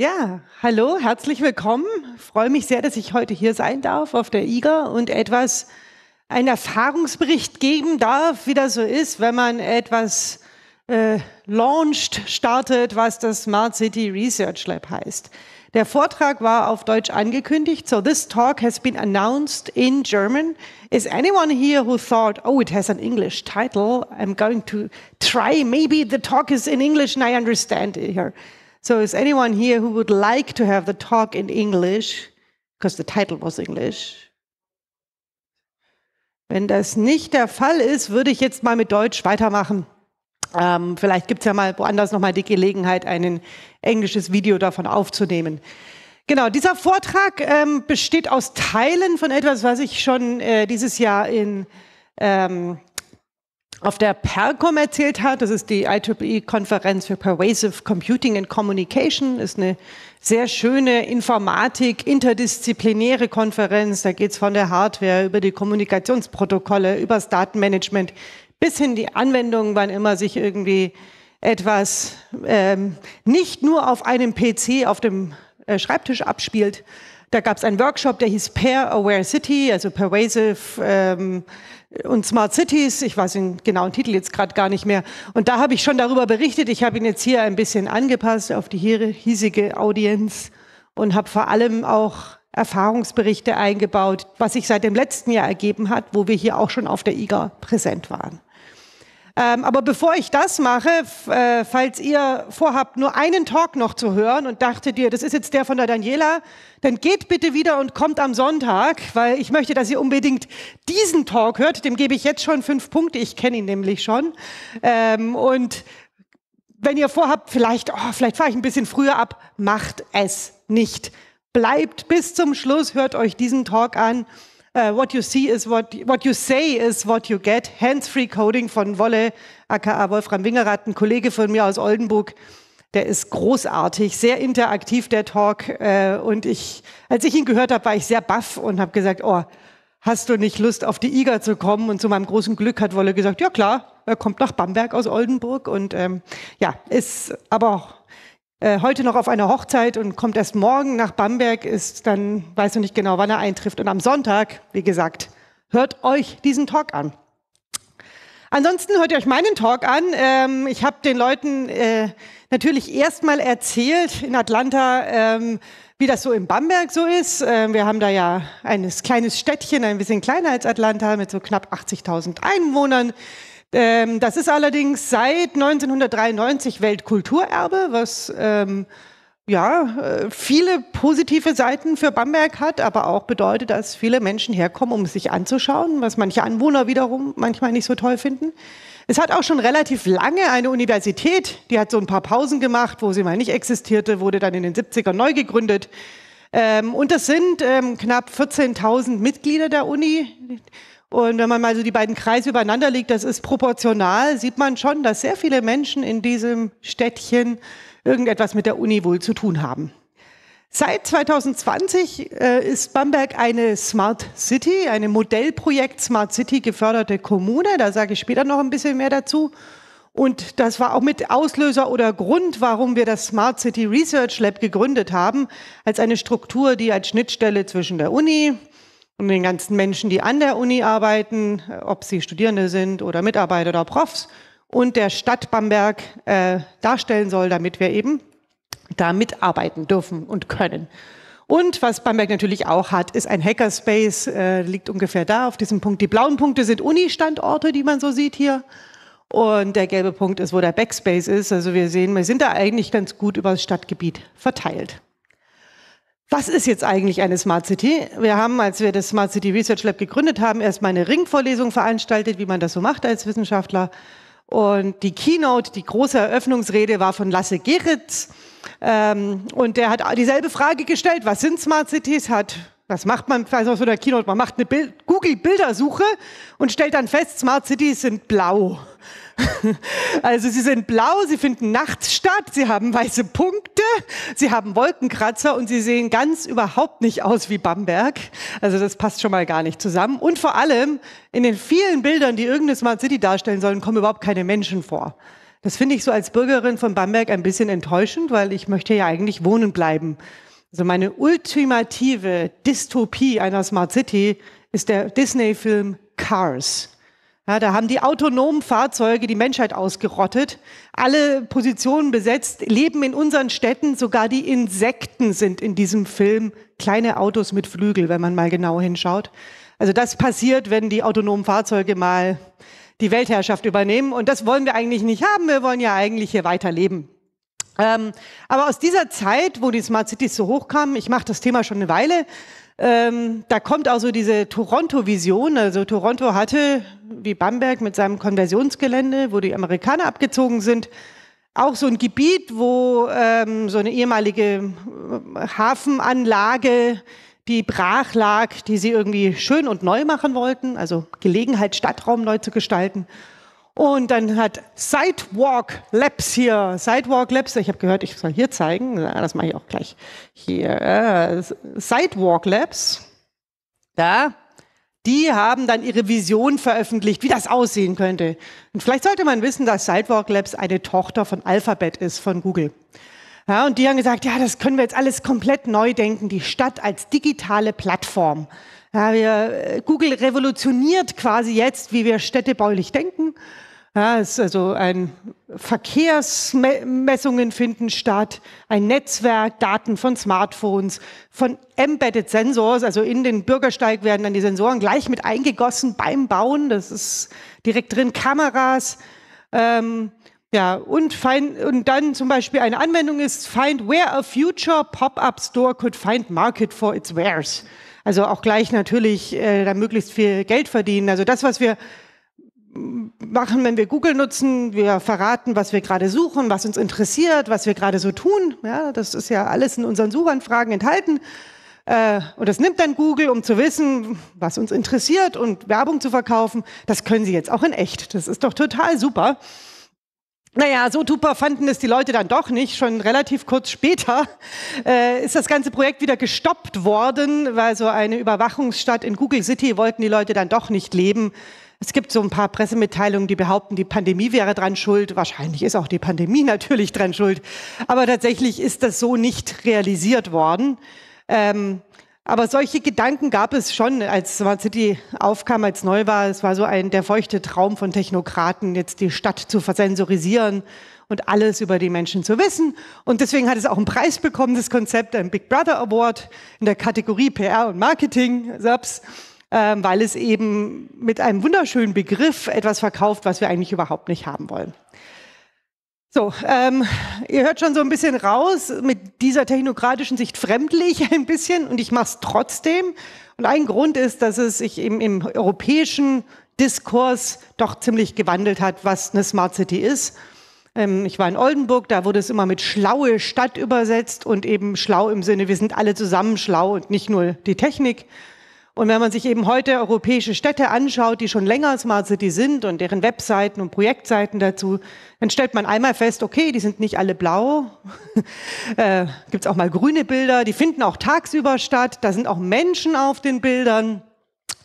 Ja, hallo, herzlich willkommen. Ich freue mich sehr, dass ich heute hier sein darf auf der IGA und etwas einen Erfahrungsbericht geben darf, wie das so ist, wenn man etwas äh, launched, startet, was das Smart City Research Lab heißt. Der Vortrag war auf Deutsch angekündigt. So this talk has been announced in German. Is anyone here who thought, oh, it has an English title? I'm going to try. Maybe the talk is in English and I understand it here. So, is anyone here who would like to have the talk in English? Because the title was English. Wenn das nicht der Fall ist, würde ich jetzt mal mit Deutsch weitermachen. Ähm, vielleicht gibt es ja mal woanders nochmal die Gelegenheit, ein englisches Video davon aufzunehmen. Genau, dieser Vortrag ähm, besteht aus Teilen von etwas, was ich schon äh, dieses Jahr in ähm, auf der PERCOM erzählt hat. Das ist die IEEE-Konferenz für Pervasive Computing and Communication. Ist eine sehr schöne Informatik, interdisziplinäre Konferenz. Da geht's von der Hardware über die Kommunikationsprotokolle, über das Datenmanagement bis hin die Anwendungen, wann immer sich irgendwie etwas ähm, nicht nur auf einem PC, auf dem äh, Schreibtisch abspielt. Da gab es einen Workshop, der hieß Pair Aware City, also Pervasive ähm, und Smart Cities, ich weiß den genauen Titel jetzt gerade gar nicht mehr. Und da habe ich schon darüber berichtet. Ich habe ihn jetzt hier ein bisschen angepasst auf die hiesige Audienz und habe vor allem auch Erfahrungsberichte eingebaut, was sich seit dem letzten Jahr ergeben hat, wo wir hier auch schon auf der IGA präsent waren. Ähm, aber bevor ich das mache, äh, falls ihr vorhabt, nur einen Talk noch zu hören und dachtet ihr, das ist jetzt der von der Daniela, dann geht bitte wieder und kommt am Sonntag, weil ich möchte, dass ihr unbedingt diesen Talk hört. Dem gebe ich jetzt schon fünf Punkte, ich kenne ihn nämlich schon. Ähm, und wenn ihr vorhabt, vielleicht, oh, vielleicht fahre ich ein bisschen früher ab, macht es nicht. Bleibt bis zum Schluss, hört euch diesen Talk an uh, what you see is what, what you say is what you get. Hands-free Coding von Wolle, aka Wolfram Wingerath, ein Kollege von mir aus Oldenburg. Der ist großartig, sehr interaktiv, der Talk. Uh, und ich, als ich ihn gehört habe, war ich sehr baff und habe gesagt, oh, hast du nicht Lust, auf die IGA zu kommen? Und zu meinem großen Glück hat Wolle gesagt, ja klar, er kommt nach Bamberg aus Oldenburg. Und ähm, ja, ist aber auch äh, heute noch auf einer Hochzeit und kommt erst morgen nach Bamberg, ist dann, weiß du nicht genau, wann er eintrifft. Und am Sonntag, wie gesagt, hört euch diesen Talk an. Ansonsten hört ihr euch meinen Talk an. Ähm, ich habe den Leuten äh, natürlich erstmal erzählt in Atlanta, ähm, wie das so in Bamberg so ist. Ähm, wir haben da ja ein kleines Städtchen, ein bisschen kleiner als Atlanta, mit so knapp 80.000 Einwohnern. Ähm, das ist allerdings seit 1993 Weltkulturerbe, was ähm, ja, äh, viele positive Seiten für Bamberg hat, aber auch bedeutet, dass viele Menschen herkommen, um es sich anzuschauen, was manche Anwohner wiederum manchmal nicht so toll finden. Es hat auch schon relativ lange eine Universität, die hat so ein paar Pausen gemacht, wo sie mal nicht existierte, wurde dann in den 70ern neu gegründet. Ähm, und das sind ähm, knapp 14.000 Mitglieder der Uni. Und wenn man mal so die beiden Kreise übereinander legt, das ist proportional, sieht man schon, dass sehr viele Menschen in diesem Städtchen irgendetwas mit der Uni wohl zu tun haben. Seit 2020 äh, ist Bamberg eine Smart City, eine Modellprojekt Smart City geförderte Kommune. Da sage ich später noch ein bisschen mehr dazu. Und das war auch mit Auslöser oder Grund, warum wir das Smart City Research Lab gegründet haben, als eine Struktur, die als Schnittstelle zwischen der Uni, und den ganzen Menschen, die an der Uni arbeiten, äh, ob sie Studierende sind oder Mitarbeiter oder Profs und der Stadt Bamberg äh, darstellen soll, damit wir eben da mitarbeiten dürfen und können. Und was Bamberg natürlich auch hat, ist ein Hackerspace, äh, liegt ungefähr da auf diesem Punkt. Die blauen Punkte sind Uni-Standorte, die man so sieht hier. Und der gelbe Punkt ist, wo der Backspace ist. Also wir sehen, wir sind da eigentlich ganz gut über das Stadtgebiet verteilt was ist jetzt eigentlich eine Smart City? Wir haben, als wir das Smart City Research Lab gegründet haben, erstmal eine Ringvorlesung veranstaltet, wie man das so macht als Wissenschaftler. Und die Keynote, die große Eröffnungsrede war von Lasse Geritz. Ähm, und der hat dieselbe Frage gestellt, was sind Smart Cities? Hat was macht man vielleicht aus so einer Keynote? Man macht eine Bild Google-Bildersuche und stellt dann fest, Smart Cities sind blau. also sie sind blau, sie finden nachts statt, sie haben weiße Punkte, sie haben Wolkenkratzer und sie sehen ganz überhaupt nicht aus wie Bamberg. Also das passt schon mal gar nicht zusammen. Und vor allem in den vielen Bildern, die irgendeine Smart City darstellen sollen, kommen überhaupt keine Menschen vor. Das finde ich so als Bürgerin von Bamberg ein bisschen enttäuschend, weil ich möchte ja eigentlich wohnen bleiben. Also meine ultimative Dystopie einer Smart City ist der Disney-Film Cars. Ja, da haben die autonomen Fahrzeuge die Menschheit ausgerottet, alle Positionen besetzt, leben in unseren Städten, sogar die Insekten sind in diesem Film kleine Autos mit Flügel, wenn man mal genau hinschaut. Also das passiert, wenn die autonomen Fahrzeuge mal die Weltherrschaft übernehmen und das wollen wir eigentlich nicht haben, wir wollen ja eigentlich hier weiterleben. Ähm, aber aus dieser Zeit, wo die Smart Cities so hochkamen, ich mache das Thema schon eine Weile, ähm, da kommt auch so diese Toronto-Vision. Also Toronto hatte, wie Bamberg mit seinem Konversionsgelände, wo die Amerikaner abgezogen sind, auch so ein Gebiet, wo ähm, so eine ehemalige äh, Hafenanlage, die brach lag, die sie irgendwie schön und neu machen wollten, also Gelegenheit, Stadtraum neu zu gestalten. Und dann hat Sidewalk Labs hier, Sidewalk Labs, ich habe gehört, ich soll hier zeigen, das mache ich auch gleich hier. Sidewalk Labs, da, die haben dann ihre Vision veröffentlicht, wie das aussehen könnte. Und vielleicht sollte man wissen, dass Sidewalk Labs eine Tochter von Alphabet ist, von Google. Ja, und die haben gesagt, ja, das können wir jetzt alles komplett neu denken, die Stadt als digitale Plattform. Ja, wir, äh, Google revolutioniert quasi jetzt, wie wir städtebaulich denken. Ja, es ist also ein Verkehrsmessungen finden statt, ein Netzwerk, Daten von Smartphones, von Embedded Sensors, also in den Bürgersteig werden dann die Sensoren gleich mit eingegossen beim Bauen. Das ist direkt drin Kameras. Ähm, ja, und, find, und dann zum Beispiel eine Anwendung ist Find where a future pop-up store could find market for its wares. Also auch gleich natürlich äh, da möglichst viel Geld verdienen. Also das, was wir machen, wenn wir Google nutzen, wir verraten, was wir gerade suchen, was uns interessiert, was wir gerade so tun. Ja, das ist ja alles in unseren Suchanfragen enthalten. Äh, und das nimmt dann Google, um zu wissen, was uns interessiert und Werbung zu verkaufen. Das können sie jetzt auch in echt. Das ist doch total super. Naja, so super fanden es die Leute dann doch nicht. Schon relativ kurz später äh, ist das ganze Projekt wieder gestoppt worden, weil so eine Überwachungsstadt in Google City wollten die Leute dann doch nicht leben. Es gibt so ein paar Pressemitteilungen, die behaupten, die Pandemie wäre dran schuld. Wahrscheinlich ist auch die Pandemie natürlich dran schuld. Aber tatsächlich ist das so nicht realisiert worden. Ähm, aber solche Gedanken gab es schon, als Smart City aufkam, als neu war. Es war so ein der feuchte Traum von Technokraten, jetzt die Stadt zu versensorisieren und alles über die Menschen zu wissen. Und deswegen hat es auch einen Preis bekommen, das Konzept, ein Big Brother Award in der Kategorie PR und Marketing, SAPS, äh, weil es eben mit einem wunderschönen Begriff etwas verkauft, was wir eigentlich überhaupt nicht haben wollen. So, ähm, ihr hört schon so ein bisschen raus, mit dieser technokratischen Sicht fremdlich ein bisschen und ich mache es trotzdem. Und ein Grund ist, dass es sich im, im europäischen Diskurs doch ziemlich gewandelt hat, was eine Smart City ist. Ähm, ich war in Oldenburg, da wurde es immer mit schlaue Stadt übersetzt und eben schlau im Sinne, wir sind alle zusammen schlau und nicht nur die Technik. Und wenn man sich eben heute europäische Städte anschaut, die schon länger Smart City sind und deren Webseiten und Projektseiten dazu, dann stellt man einmal fest, okay, die sind nicht alle blau. äh, Gibt es auch mal grüne Bilder, die finden auch tagsüber statt. Da sind auch Menschen auf den Bildern.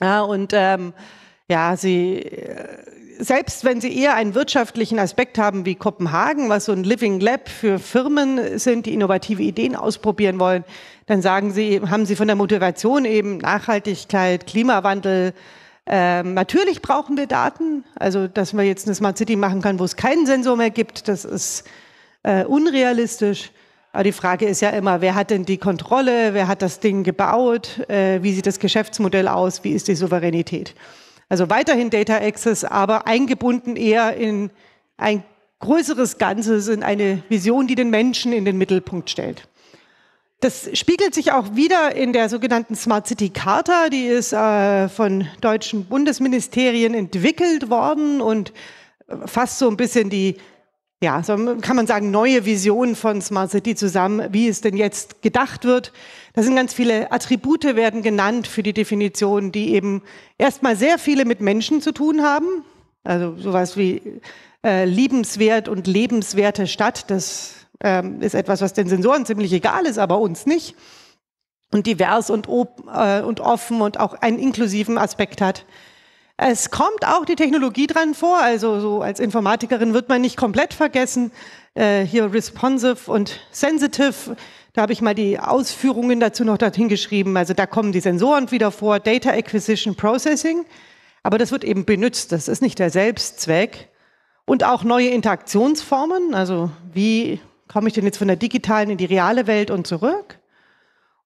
Ja, und ähm, ja, sie, äh, selbst wenn sie eher einen wirtschaftlichen Aspekt haben wie Kopenhagen, was so ein Living Lab für Firmen sind, die innovative Ideen ausprobieren wollen, dann sagen Sie, haben Sie von der Motivation eben Nachhaltigkeit, Klimawandel. Ähm, natürlich brauchen wir Daten. Also, dass man jetzt eine Smart City machen kann, wo es keinen Sensor mehr gibt, das ist äh, unrealistisch. Aber die Frage ist ja immer, wer hat denn die Kontrolle? Wer hat das Ding gebaut? Äh, wie sieht das Geschäftsmodell aus? Wie ist die Souveränität? Also weiterhin Data Access, aber eingebunden eher in ein größeres Ganzes, in eine Vision, die den Menschen in den Mittelpunkt stellt. Das spiegelt sich auch wieder in der sogenannten Smart City Charta, die ist äh, von deutschen Bundesministerien entwickelt worden und äh, fasst so ein bisschen die, ja, so kann man sagen, neue Vision von Smart City zusammen, wie es denn jetzt gedacht wird. Da sind ganz viele Attribute werden genannt für die Definition, die eben erstmal sehr viele mit Menschen zu tun haben. Also sowas wie äh, liebenswert und lebenswerte Stadt, das ähm, ist etwas, was den Sensoren ziemlich egal ist, aber uns nicht. Und divers und, äh, und offen und auch einen inklusiven Aspekt hat. Es kommt auch die Technologie dran vor, also so als Informatikerin wird man nicht komplett vergessen. Äh, hier responsive und sensitive, da habe ich mal die Ausführungen dazu noch dorthin geschrieben. Also da kommen die Sensoren wieder vor, Data Acquisition Processing, aber das wird eben benutzt, das ist nicht der Selbstzweck. Und auch neue Interaktionsformen, also wie komme ich denn jetzt von der digitalen in die reale Welt und zurück?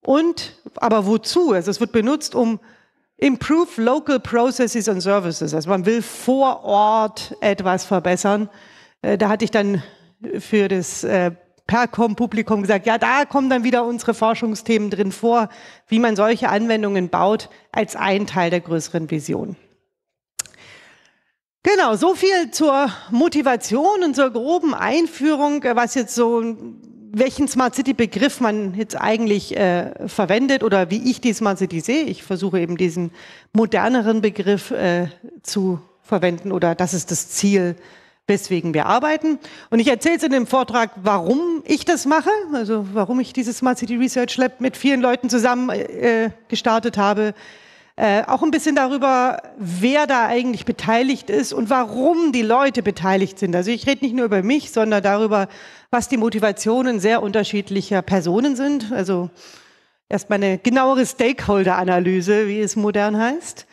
Und, aber wozu? Also es wird benutzt, um improve local processes and services. Also man will vor Ort etwas verbessern. Äh, da hatte ich dann für das äh, Percom-Publikum gesagt, ja, da kommen dann wieder unsere Forschungsthemen drin vor, wie man solche Anwendungen baut, als ein Teil der größeren Vision. Genau, so viel zur Motivation und zur groben Einführung, äh, was jetzt so welchen Smart City Begriff man jetzt eigentlich äh, verwendet oder wie ich die Smart City sehe. Ich versuche eben diesen moderneren Begriff äh, zu verwenden oder das ist das Ziel, weswegen wir arbeiten. Und ich erzähle es in dem Vortrag, warum ich das mache, also warum ich dieses Smart City Research Lab mit vielen Leuten zusammen äh, gestartet habe, äh, auch ein bisschen darüber, wer da eigentlich beteiligt ist und warum die Leute beteiligt sind. Also ich rede nicht nur über mich, sondern darüber, was die Motivationen sehr unterschiedlicher Personen sind. Also erstmal eine genauere Stakeholder-Analyse, wie es modern heißt.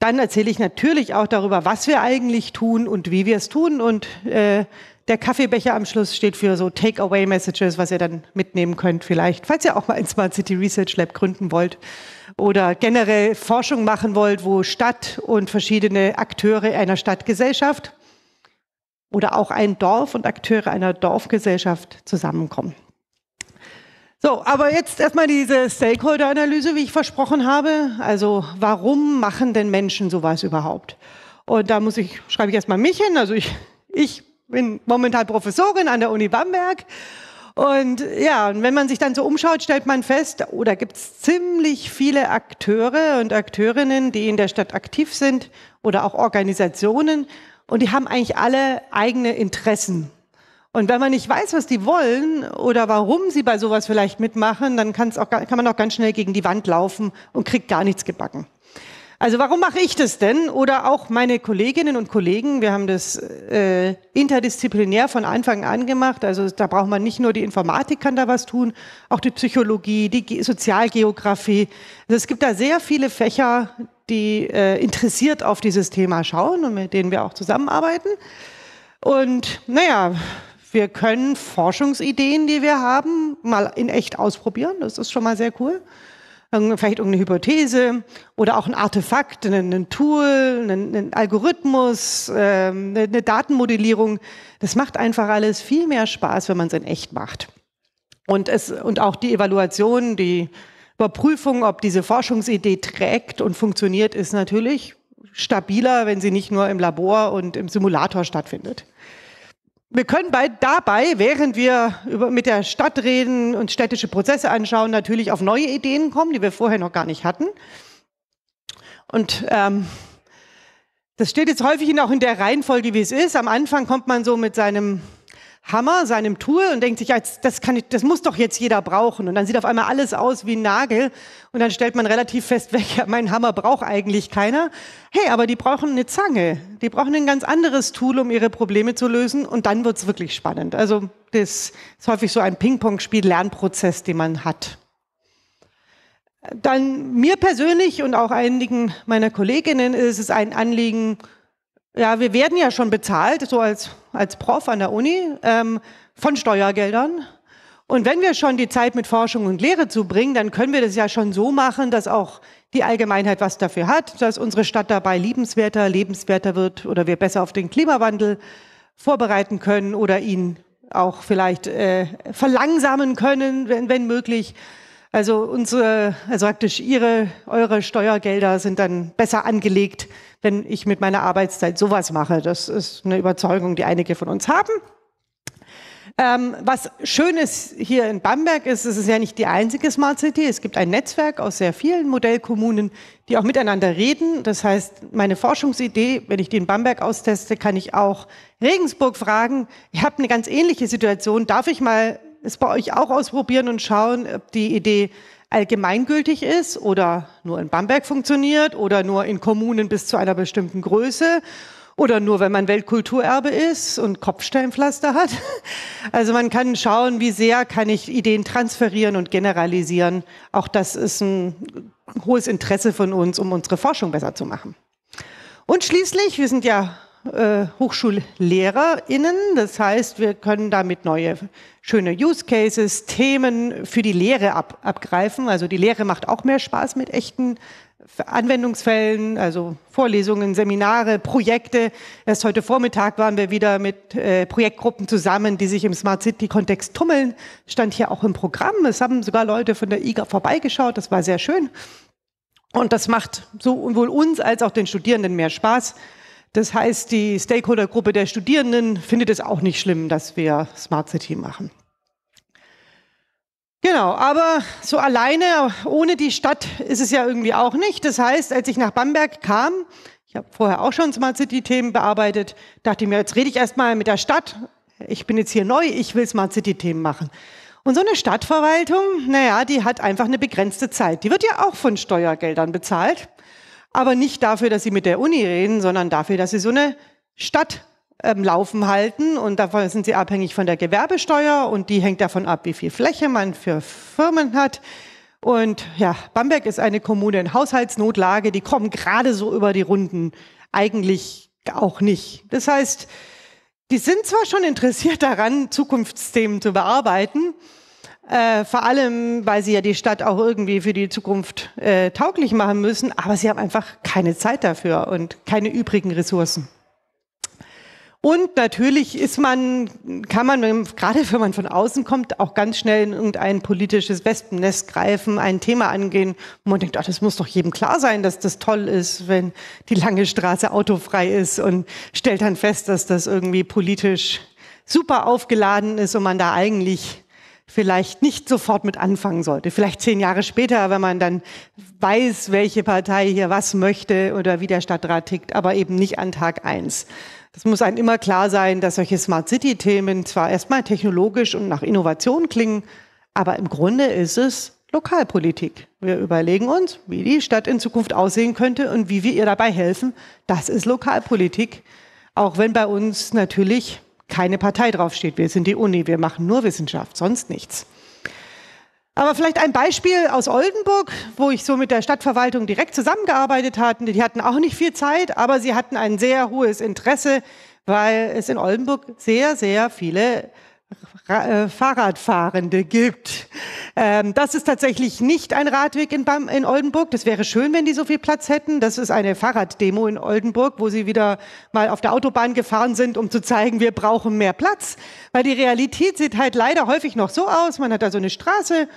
Dann erzähle ich natürlich auch darüber, was wir eigentlich tun und wie wir es tun und äh, der Kaffeebecher am Schluss steht für so Take-Away-Messages, was ihr dann mitnehmen könnt vielleicht, falls ihr auch mal ein Smart City Research Lab gründen wollt oder generell Forschung machen wollt, wo Stadt und verschiedene Akteure einer Stadtgesellschaft oder auch ein Dorf und Akteure einer Dorfgesellschaft zusammenkommen. So, aber jetzt erstmal diese Stakeholder-Analyse, wie ich versprochen habe. Also, warum machen denn Menschen sowas überhaupt? Und da muss ich, schreibe ich erstmal mich hin. Also ich, ich bin momentan Professorin an der Uni Bamberg. Und ja, und wenn man sich dann so umschaut, stellt man fest, oh, da gibt's ziemlich viele Akteure und Akteurinnen, die in der Stadt aktiv sind oder auch Organisationen. Und die haben eigentlich alle eigene Interessen. Und wenn man nicht weiß, was die wollen oder warum sie bei sowas vielleicht mitmachen, dann kann's auch, kann man auch ganz schnell gegen die Wand laufen und kriegt gar nichts gebacken. Also warum mache ich das denn? Oder auch meine Kolleginnen und Kollegen, wir haben das äh, interdisziplinär von Anfang an gemacht. Also da braucht man nicht nur die Informatik, kann da was tun, auch die Psychologie, die Ge Sozialgeografie. Also es gibt da sehr viele Fächer, die äh, interessiert auf dieses Thema schauen und mit denen wir auch zusammenarbeiten. Und naja, wir können Forschungsideen, die wir haben, mal in echt ausprobieren. Das ist schon mal sehr cool vielleicht irgendeine Hypothese oder auch ein Artefakt, ein, Tool, ein, Algorithmus, ähm, eine Datenmodellierung. Das macht einfach alles viel mehr Spaß, wenn man es in echt macht. Und, es, und auch die Evaluation, die Überprüfung, ob diese Forschungsidee trägt und funktioniert, ist natürlich stabiler, wenn sie nicht nur im Labor und im Simulator stattfindet. Wir können bei, dabei, während wir über, mit der Stadt reden und städtische Prozesse anschauen, natürlich auf neue Ideen kommen, die wir vorher noch gar nicht hatten. Und ähm, das steht jetzt häufig auch in der Reihenfolge, wie es ist. Am Anfang kommt man so mit seinem Hammer, seinem Tool und denkt sich, ja, jetzt, das, kann ich, das muss doch jetzt jeder brauchen. Und dann sieht auf einmal alles aus wie ein Nagel und dann stellt man relativ fest welcher, mein Hammer braucht eigentlich keiner. Hey, aber die brauchen eine Zange, die brauchen ein ganz anderes Tool, um ihre Probleme zu lösen und dann wird es wirklich spannend. Also das ist häufig so ein Ping-Pong-Spiel, Lernprozess, den man hat. Dann mir persönlich und auch einigen meiner Kolleginnen ist es ein Anliegen, ja, wir werden ja schon bezahlt, so als als Prof an der Uni ähm, von Steuergeldern. Und wenn wir schon die Zeit mit Forschung und Lehre zubringen, dann können wir das ja schon so machen, dass auch die Allgemeinheit was dafür hat, dass unsere Stadt dabei liebenswerter, lebenswerter wird oder wir besser auf den Klimawandel vorbereiten können oder ihn auch vielleicht äh, verlangsamen können, wenn, wenn möglich. Also unsere, also praktisch Ihre, eure Steuergelder sind dann besser angelegt, wenn ich mit meiner Arbeitszeit sowas mache. Das ist eine Überzeugung, die einige von uns haben. Ähm, was Schönes hier in Bamberg ist, es ist ja nicht die einzige Smart City. Es gibt ein Netzwerk aus sehr vielen Modellkommunen, die auch miteinander reden. Das heißt, meine Forschungsidee, wenn ich die in Bamberg austeste, kann ich auch Regensburg fragen. Ich habe eine ganz ähnliche Situation. Darf ich mal es bei euch auch ausprobieren und schauen, ob die Idee allgemeingültig ist oder nur in Bamberg funktioniert oder nur in Kommunen bis zu einer bestimmten Größe oder nur wenn man Weltkulturerbe ist und Kopfsteinpflaster hat. Also man kann schauen, wie sehr kann ich Ideen transferieren und generalisieren. Auch das ist ein hohes Interesse von uns, um unsere Forschung besser zu machen. Und schließlich, wir sind ja äh, HochschullehrerInnen. Das heißt, wir können damit neue schöne Use Cases, Themen für die Lehre ab, abgreifen. Also die Lehre macht auch mehr Spaß mit echten Anwendungsfällen, also Vorlesungen, Seminare, Projekte. Erst heute Vormittag waren wir wieder mit äh, Projektgruppen zusammen, die sich im Smart City-Kontext tummeln. Stand hier auch im Programm. Es haben sogar Leute von der IGA vorbeigeschaut. Das war sehr schön. Und das macht sowohl uns als auch den Studierenden mehr Spaß. Das heißt, die Stakeholdergruppe der Studierenden findet es auch nicht schlimm, dass wir Smart City machen. Genau, aber so alleine, ohne die Stadt ist es ja irgendwie auch nicht. Das heißt, als ich nach Bamberg kam, ich habe vorher auch schon Smart City-Themen bearbeitet, dachte ich mir, jetzt rede ich erstmal mit der Stadt. Ich bin jetzt hier neu, ich will Smart City-Themen machen. Und so eine Stadtverwaltung, naja, die hat einfach eine begrenzte Zeit. Die wird ja auch von Steuergeldern bezahlt aber nicht dafür, dass sie mit der Uni reden, sondern dafür, dass sie so eine Stadt ähm, laufen halten und davon sind sie abhängig von der Gewerbesteuer und die hängt davon ab, wie viel Fläche man für Firmen hat. Und ja, Bamberg ist eine Kommune in Haushaltsnotlage, die kommen gerade so über die Runden. Eigentlich auch nicht. Das heißt, die sind zwar schon interessiert daran, Zukunftsthemen zu bearbeiten, äh, vor allem, weil sie ja die Stadt auch irgendwie für die Zukunft äh, tauglich machen müssen, aber sie haben einfach keine Zeit dafür und keine übrigen Ressourcen. Und natürlich ist man, kann man, gerade wenn man von außen kommt, auch ganz schnell in irgendein politisches Wespennest greifen, ein Thema angehen, wo man denkt, ach, das muss doch jedem klar sein, dass das toll ist, wenn die lange Straße autofrei ist und stellt dann fest, dass das irgendwie politisch super aufgeladen ist und man da eigentlich vielleicht nicht sofort mit anfangen sollte. Vielleicht zehn Jahre später, wenn man dann weiß, welche Partei hier was möchte oder wie der Stadtrat tickt, aber eben nicht an Tag eins. Es muss einem immer klar sein, dass solche Smart City-Themen zwar erstmal technologisch und nach Innovation klingen, aber im Grunde ist es Lokalpolitik. Wir überlegen uns, wie die Stadt in Zukunft aussehen könnte und wie wir ihr dabei helfen. Das ist Lokalpolitik, auch wenn bei uns natürlich keine Partei draufsteht. Wir sind die Uni, wir machen nur Wissenschaft, sonst nichts. Aber vielleicht ein Beispiel aus Oldenburg, wo ich so mit der Stadtverwaltung direkt zusammengearbeitet hatte. Die hatten auch nicht viel Zeit, aber sie hatten ein sehr hohes Interesse, weil es in Oldenburg sehr, sehr viele äh, Fahrradfahrende gibt. Ähm, das ist tatsächlich nicht ein Radweg in, in Oldenburg. Das wäre schön, wenn die so viel Platz hätten. Das ist eine Fahrraddemo in Oldenburg, wo sie wieder mal auf der Autobahn gefahren sind, um zu zeigen, wir brauchen mehr Platz. Weil die Realität sieht halt leider häufig noch so aus. Man hat da so eine Straße.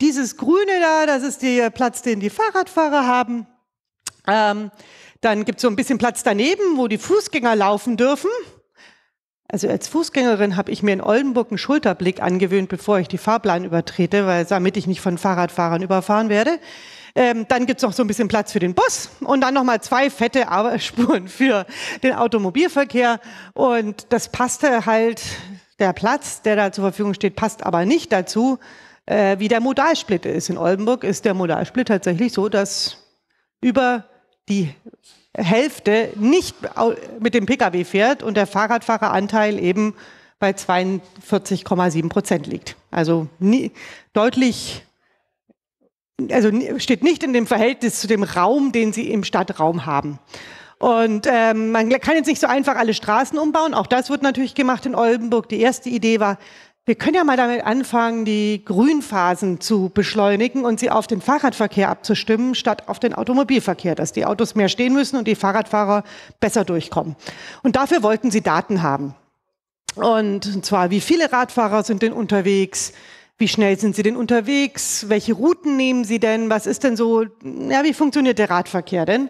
Dieses Grüne da, das ist der Platz, den die Fahrradfahrer haben. Ähm, dann gibt es so ein bisschen Platz daneben, wo die Fußgänger laufen dürfen. Also als Fußgängerin habe ich mir in Oldenburg einen Schulterblick angewöhnt, bevor ich die Fahrbahn übertrete, weil damit ich nicht von Fahrradfahrern überfahren werde. Ähm, dann es noch so ein bisschen Platz für den Bus und dann nochmal zwei fette Spuren für den Automobilverkehr. Und das passte halt, der Platz, der da zur Verfügung steht, passt aber nicht dazu, äh, wie der Modalsplit ist. In Oldenburg ist der Modalsplit tatsächlich so, dass über die Hälfte nicht mit dem Pkw fährt und der Fahrradfahreranteil eben bei 42,7 Prozent liegt. Also nie, deutlich, also steht nicht in dem Verhältnis zu dem Raum, den sie im Stadtraum haben. Und ähm, man kann jetzt nicht so einfach alle Straßen umbauen. Auch das wird natürlich gemacht in Oldenburg. Die erste Idee war, wir können ja mal damit anfangen, die Grünphasen zu beschleunigen und sie auf den Fahrradverkehr abzustimmen, statt auf den Automobilverkehr, dass die Autos mehr stehen müssen und die Fahrradfahrer besser durchkommen. Und dafür wollten sie Daten haben. Und zwar, wie viele Radfahrer sind denn unterwegs? Wie schnell sind sie denn unterwegs? Welche Routen nehmen sie denn? Was ist denn so, ja, wie funktioniert der Radverkehr denn?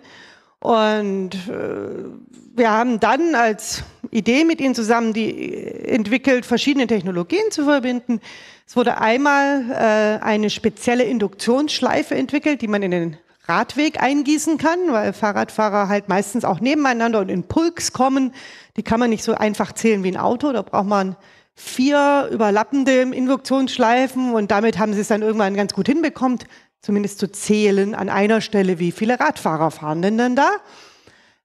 Und äh, wir haben dann als Idee mit ihnen zusammen die äh, entwickelt, verschiedene Technologien zu verbinden. Es wurde einmal äh, eine spezielle Induktionsschleife entwickelt, die man in den Radweg eingießen kann, weil Fahrradfahrer halt meistens auch nebeneinander und in Pulks kommen. Die kann man nicht so einfach zählen wie ein Auto. Da braucht man vier überlappende Induktionsschleifen und damit haben sie es dann irgendwann ganz gut hinbekommt, zumindest zu zählen an einer Stelle, wie viele Radfahrer fahren denn dann da.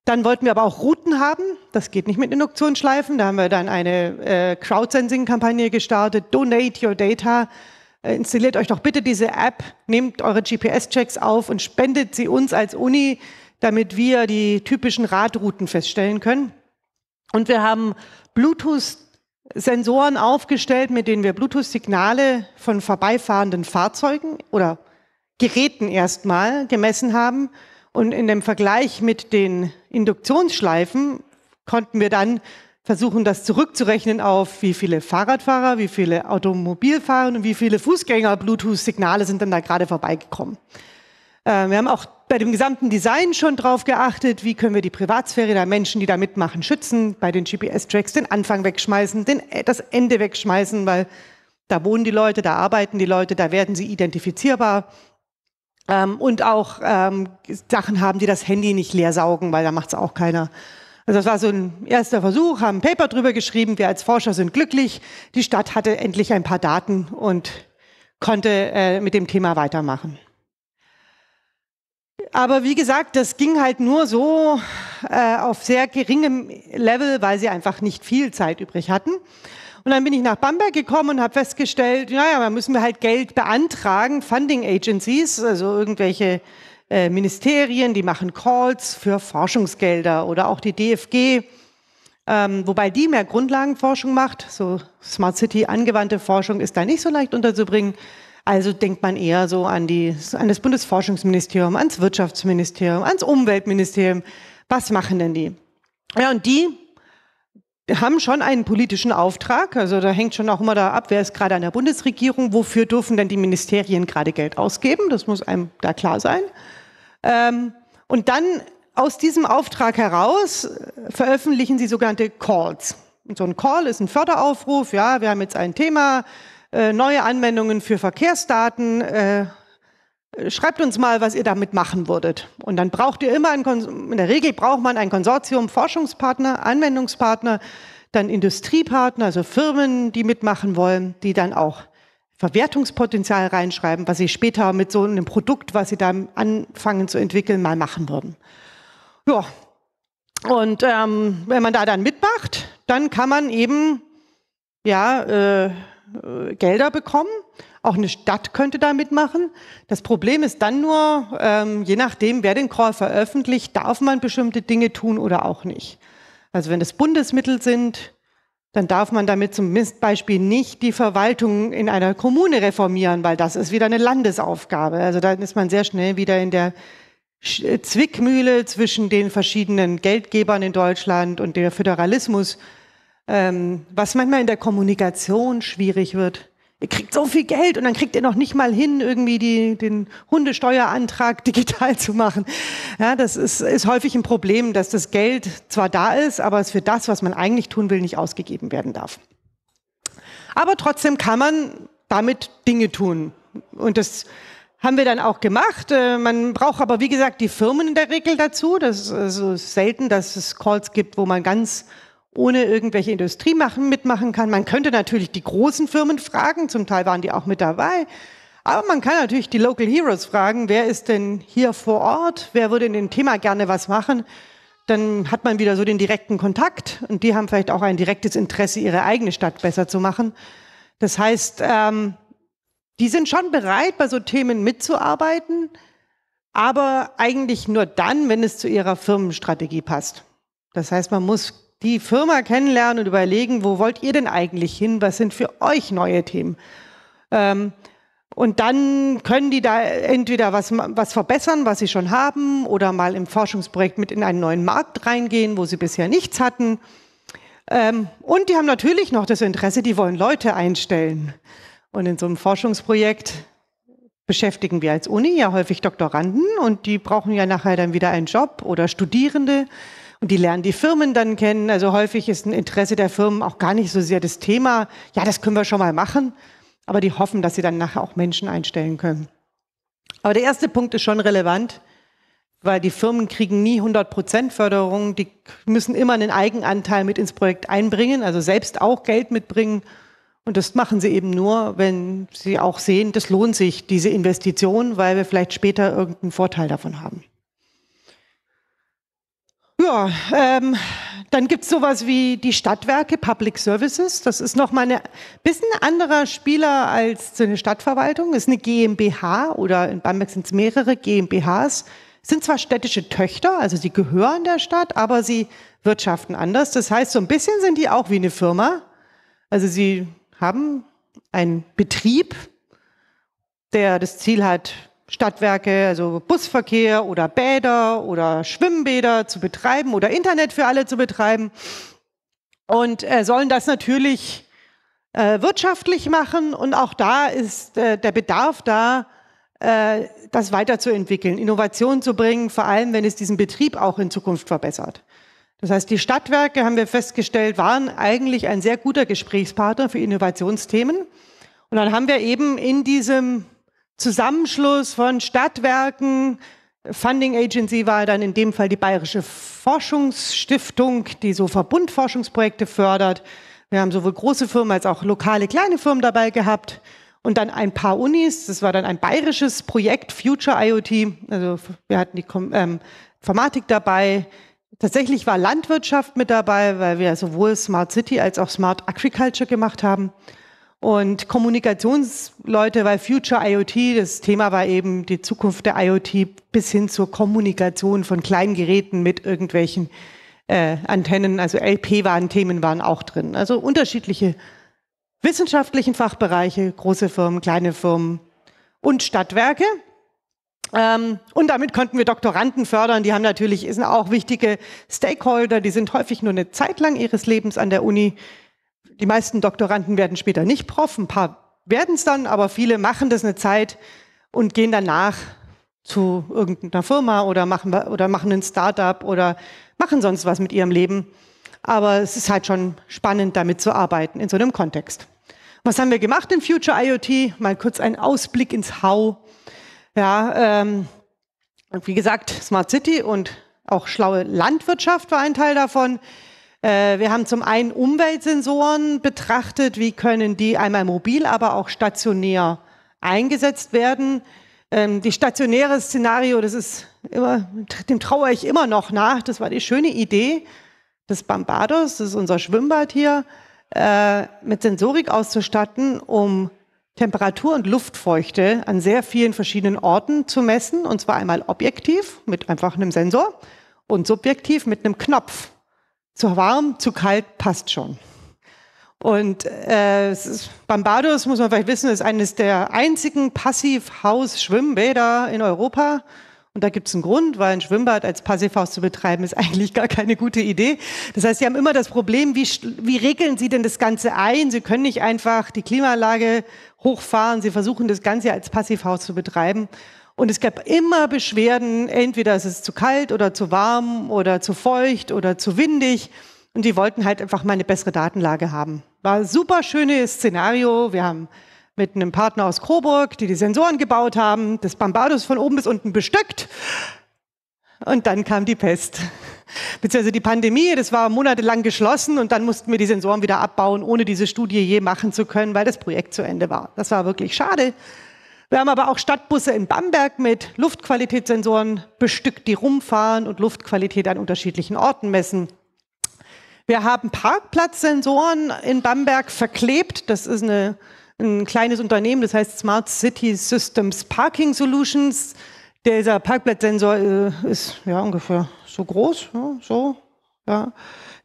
Dann wollten wir aber auch Routen haben. Das geht nicht mit Induktionsschleifen. Da haben wir dann eine äh, Crowdsensing-Kampagne gestartet. Donate your data. Äh, installiert euch doch bitte diese App, nehmt eure GPS-Checks auf und spendet sie uns als Uni, damit wir die typischen Radrouten feststellen können. Und wir haben Bluetooth-Sensoren aufgestellt, mit denen wir Bluetooth-Signale von vorbeifahrenden Fahrzeugen oder Geräten erstmal gemessen haben. Und in dem Vergleich mit den Induktionsschleifen konnten wir dann versuchen, das zurückzurechnen auf, wie viele Fahrradfahrer, wie viele Automobilfahrer und wie viele Fußgänger Bluetooth-Signale sind dann da gerade vorbeigekommen. Äh, wir haben auch bei dem gesamten Design schon drauf geachtet, wie können wir die Privatsphäre der Menschen, die da mitmachen, schützen, bei den GPS-Tracks den Anfang wegschmeißen, den, äh, das Ende wegschmeißen, weil da wohnen die Leute, da arbeiten die Leute, da werden sie identifizierbar. Ähm, und auch ähm, Sachen haben, die das Handy nicht leer saugen, weil da macht es auch keiner. Also das war so ein erster Versuch, haben ein Paper drüber geschrieben, wir als Forscher sind glücklich. Die Stadt hatte endlich ein paar Daten und konnte äh, mit dem Thema weitermachen. Aber wie gesagt, das ging halt nur so äh, auf sehr geringem Level, weil sie einfach nicht viel Zeit übrig hatten. Und dann bin ich nach Bamberg gekommen und habe festgestellt, naja, da müssen wir halt Geld beantragen, Funding Agencies, also irgendwelche äh, Ministerien, die machen Calls für Forschungsgelder oder auch die DFG, ähm, wobei die mehr Grundlagenforschung macht. So Smart City angewandte Forschung ist da nicht so leicht unterzubringen. Also denkt man eher so an, die, an das Bundesforschungsministerium, ans Wirtschaftsministerium, ans Umweltministerium. Was machen denn die? Ja, und die wir haben schon einen politischen Auftrag. Also da hängt schon auch immer da ab, wer ist gerade an der Bundesregierung, wofür dürfen denn die Ministerien gerade Geld ausgeben. Das muss einem da klar sein. Ähm, und dann aus diesem Auftrag heraus äh, veröffentlichen sie sogenannte Calls. Und so ein Call ist ein Förderaufruf. Ja, wir haben jetzt ein Thema, äh, neue Anwendungen für Verkehrsdaten. Äh, äh, schreibt uns mal, was ihr damit machen würdet. Und dann braucht ihr immer, ein Kons in der Regel braucht man ein Konsortium, Forschungspartner, Anwendungspartner, dann Industriepartner, also Firmen, die mitmachen wollen, die dann auch Verwertungspotenzial reinschreiben, was sie später mit so einem Produkt, was sie dann anfangen zu entwickeln, mal machen würden. Ja, und ähm, wenn man da dann mitmacht, dann kann man eben ja, äh, äh, Gelder bekommen auch eine Stadt könnte da mitmachen. Das Problem ist dann nur, ähm, je nachdem, wer den Call veröffentlicht, darf man bestimmte Dinge tun oder auch nicht. Also wenn es Bundesmittel sind, dann darf man damit zum Beispiel nicht die Verwaltung in einer Kommune reformieren, weil das ist wieder eine Landesaufgabe. Also dann ist man sehr schnell wieder in der äh, Zwickmühle zwischen den verschiedenen Geldgebern in Deutschland und der Föderalismus, ähm, was manchmal in der Kommunikation schwierig wird ihr kriegt so viel Geld und dann kriegt ihr noch nicht mal hin, irgendwie die, den Hundesteuerantrag digital zu machen. Ja, das ist, ist häufig ein Problem, dass das Geld zwar da ist, aber es für das, was man eigentlich tun will, nicht ausgegeben werden darf. Aber trotzdem kann man damit Dinge tun. Und das haben wir dann auch gemacht. Äh, man braucht aber, wie gesagt, die Firmen in der Regel dazu. Das ist selten, dass es Calls gibt, wo man ganz ohne irgendwelche Industrie machen, mitmachen kann. Man könnte natürlich die großen Firmen fragen, zum Teil waren die auch mit dabei. Aber man kann natürlich die Local Heroes fragen, wer ist denn hier vor Ort, wer würde in dem Thema gerne was machen. Dann hat man wieder so den direkten Kontakt und die haben vielleicht auch ein direktes Interesse, ihre eigene Stadt besser zu machen. Das heißt, ähm, die sind schon bereit, bei so Themen mitzuarbeiten, aber eigentlich nur dann, wenn es zu ihrer Firmenstrategie passt. Das heißt, man muss die Firma kennenlernen und überlegen, wo wollt ihr denn eigentlich hin? Was sind für euch neue Themen? Ähm, und dann können die da entweder was, was verbessern, was sie schon haben, oder mal im Forschungsprojekt mit in einen neuen Markt reingehen, wo sie bisher nichts hatten. Ähm, und die haben natürlich noch das Interesse, die wollen Leute einstellen. Und in so einem Forschungsprojekt beschäftigen wir als Uni ja häufig Doktoranden und die brauchen ja nachher dann wieder einen Job oder Studierende. Und die lernen die Firmen dann kennen. Also häufig ist ein Interesse der Firmen auch gar nicht so sehr das Thema, ja, das können wir schon mal machen, aber die hoffen, dass sie dann nachher auch Menschen einstellen können. Aber der erste Punkt ist schon relevant, weil die Firmen kriegen nie 100% Förderung, die müssen immer einen Eigenanteil mit ins Projekt einbringen, also selbst auch Geld mitbringen. Und das machen sie eben nur, wenn sie auch sehen, das lohnt sich, diese Investition, weil wir vielleicht später irgendeinen Vorteil davon haben. Ja, ähm, dann gibt's sowas wie die Stadtwerke, Public Services. Das ist nochmal ein bisschen anderer Spieler als so eine Stadtverwaltung. Das ist eine GmbH oder in Bamberg sind es mehrere GmbHs. sind zwar städtische Töchter, also sie gehören der Stadt, aber sie wirtschaften anders. Das heißt, so ein bisschen sind die auch wie eine Firma. Also sie haben einen Betrieb, der das Ziel hat, Stadtwerke, also Busverkehr oder Bäder oder Schwimmbäder zu betreiben oder Internet für alle zu betreiben und äh, sollen das natürlich äh, wirtschaftlich machen. Und auch da ist äh, der Bedarf da, äh, das weiterzuentwickeln, Innovation zu bringen, vor allem wenn es diesen Betrieb auch in Zukunft verbessert. Das heißt, die Stadtwerke, haben wir festgestellt, waren eigentlich ein sehr guter Gesprächspartner für Innovationsthemen. Und dann haben wir eben in diesem Zusammenschluss von Stadtwerken. Funding Agency war dann in dem Fall die Bayerische Forschungsstiftung, die so Verbundforschungsprojekte fördert. Wir haben sowohl große Firmen als auch lokale kleine Firmen dabei gehabt. Und dann ein paar Unis, das war dann ein bayerisches Projekt, Future IoT. Also wir hatten die ähm, Informatik dabei. Tatsächlich war Landwirtschaft mit dabei, weil wir sowohl Smart City als auch Smart Agriculture gemacht haben und Kommunikationsleute weil Future IoT. Das Thema war eben die Zukunft der IoT bis hin zur Kommunikation von kleinen Geräten mit irgendwelchen äh, Antennen. Also LP-Waren-Themen waren auch drin. Also unterschiedliche wissenschaftlichen Fachbereiche, große Firmen, kleine Firmen und Stadtwerke. Ähm, und damit konnten wir Doktoranden fördern. Die haben natürlich, sind auch wichtige Stakeholder. Die sind häufig nur eine Zeit lang ihres Lebens an der Uni. Die meisten Doktoranden werden später nicht Prof, ein paar werden es dann, aber viele machen das eine Zeit und gehen danach zu irgendeiner Firma oder machen, oder machen ein Startup oder machen sonst was mit ihrem Leben. Aber es ist halt schon spannend, damit zu arbeiten in so einem Kontext. Was haben wir gemacht in Future IoT? Mal kurz ein Ausblick ins How. Ja, ähm, wie gesagt, Smart City und auch schlaue Landwirtschaft war ein Teil davon. Äh, wir haben zum einen Umweltsensoren betrachtet, wie können die einmal mobil, aber auch stationär eingesetzt werden. Ähm, die stationäre Szenario, das ist immer, dem traue ich immer noch nach. Das war die schöne Idee des Bambados, das ist unser Schwimmbad hier, äh, mit Sensorik auszustatten, um Temperatur und Luftfeuchte an sehr vielen verschiedenen Orten zu messen, und zwar einmal objektiv mit einfach einem Sensor und subjektiv mit einem Knopf zu warm, zu kalt passt schon. Und äh, ist, Bambados, muss man vielleicht wissen, ist eines der einzigen Passivhaus-Schwimmbäder in Europa. Und da gibt es einen Grund, weil ein Schwimmbad als Passivhaus zu betreiben, ist eigentlich gar keine gute Idee. Das heißt, Sie haben immer das Problem, wie, wie regeln Sie denn das Ganze ein? Sie können nicht einfach die Klimaanlage hochfahren. Sie versuchen das Ganze als Passivhaus zu betreiben. Und es gab immer Beschwerden, entweder ist es zu kalt oder zu warm oder zu feucht oder zu windig. Und die wollten halt einfach mal eine bessere Datenlage haben. War ein super schönes Szenario. Wir haben mit einem Partner aus Coburg, die die Sensoren gebaut haben, das Bambadus von oben bis unten bestückt. Und dann kam die Pest. Beziehungsweise die Pandemie, das war monatelang geschlossen und dann mussten wir die Sensoren wieder abbauen, ohne diese Studie je machen zu können, weil das Projekt zu Ende war. Das war wirklich schade. Wir haben aber auch Stadtbusse in Bamberg mit Luftqualitätssensoren bestückt, die rumfahren und Luftqualität an unterschiedlichen Orten messen. Wir haben Parkplatzsensoren in Bamberg verklebt. Das ist eine, ein kleines Unternehmen, das heißt Smart City Systems Parking Solutions. Dieser Parkplatzsensor äh, ist ja ungefähr so groß, ja, so. Ja.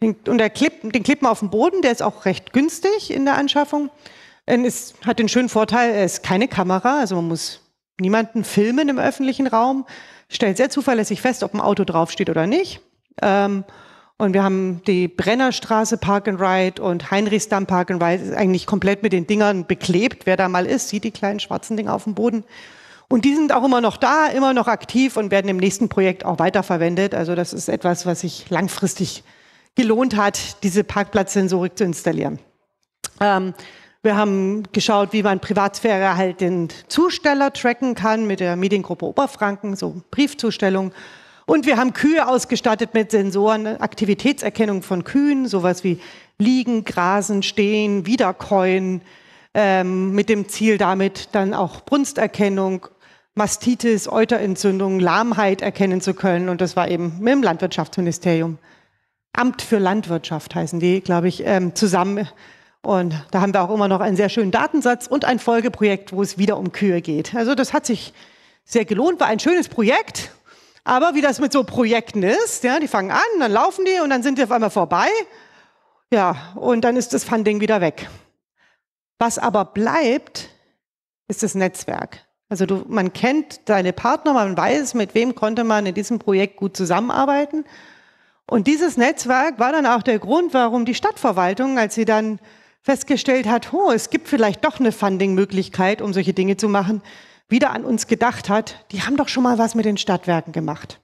Und der Clip, den klippen auf dem Boden, der ist auch recht günstig in der Anschaffung. Ähm, es hat den schönen Vorteil, es ist keine Kamera, also man muss niemanden filmen im öffentlichen Raum, stellt sehr zuverlässig fest, ob ein Auto draufsteht oder nicht. Ähm, und wir haben die Brennerstraße Park and Ride und Heinrichsdamm Park and Ride ist eigentlich komplett mit den Dingern beklebt. Wer da mal ist, sieht die kleinen schwarzen Dinger auf dem Boden. Und die sind auch immer noch da, immer noch aktiv und werden im nächsten Projekt auch weiterverwendet. Also das ist etwas, was sich langfristig gelohnt hat, diese Parkplatzsensorik zu installieren. Ähm, wir haben geschaut, wie man Privatsphäre halt den Zusteller tracken kann mit der Mediengruppe Oberfranken, so Briefzustellung. Und wir haben Kühe ausgestattet mit Sensoren, Aktivitätserkennung von Kühen, sowas wie liegen, grasen, stehen, wiederkäuen, ähm, mit dem Ziel damit dann auch Brunsterkennung, Mastitis, Euterentzündung, Lahmheit erkennen zu können. Und das war eben mit dem Landwirtschaftsministerium. Amt für Landwirtschaft heißen die, glaube ich, ähm, zusammen und da haben wir auch immer noch einen sehr schönen Datensatz und ein Folgeprojekt, wo es wieder um Kühe geht. Also das hat sich sehr gelohnt, war ein schönes Projekt. Aber wie das mit so Projekten ist, ja, die fangen an, dann laufen die und dann sind die auf einmal vorbei. Ja, und dann ist das Funding wieder weg. Was aber bleibt, ist das Netzwerk. Also du, man kennt deine Partner, man weiß, mit wem konnte man in diesem Projekt gut zusammenarbeiten. Und dieses Netzwerk war dann auch der Grund, warum die Stadtverwaltung, als sie dann festgestellt hat, oh, es gibt vielleicht doch eine Funding-Möglichkeit, um solche Dinge zu machen, wieder an uns gedacht hat, die haben doch schon mal was mit den Stadtwerken gemacht.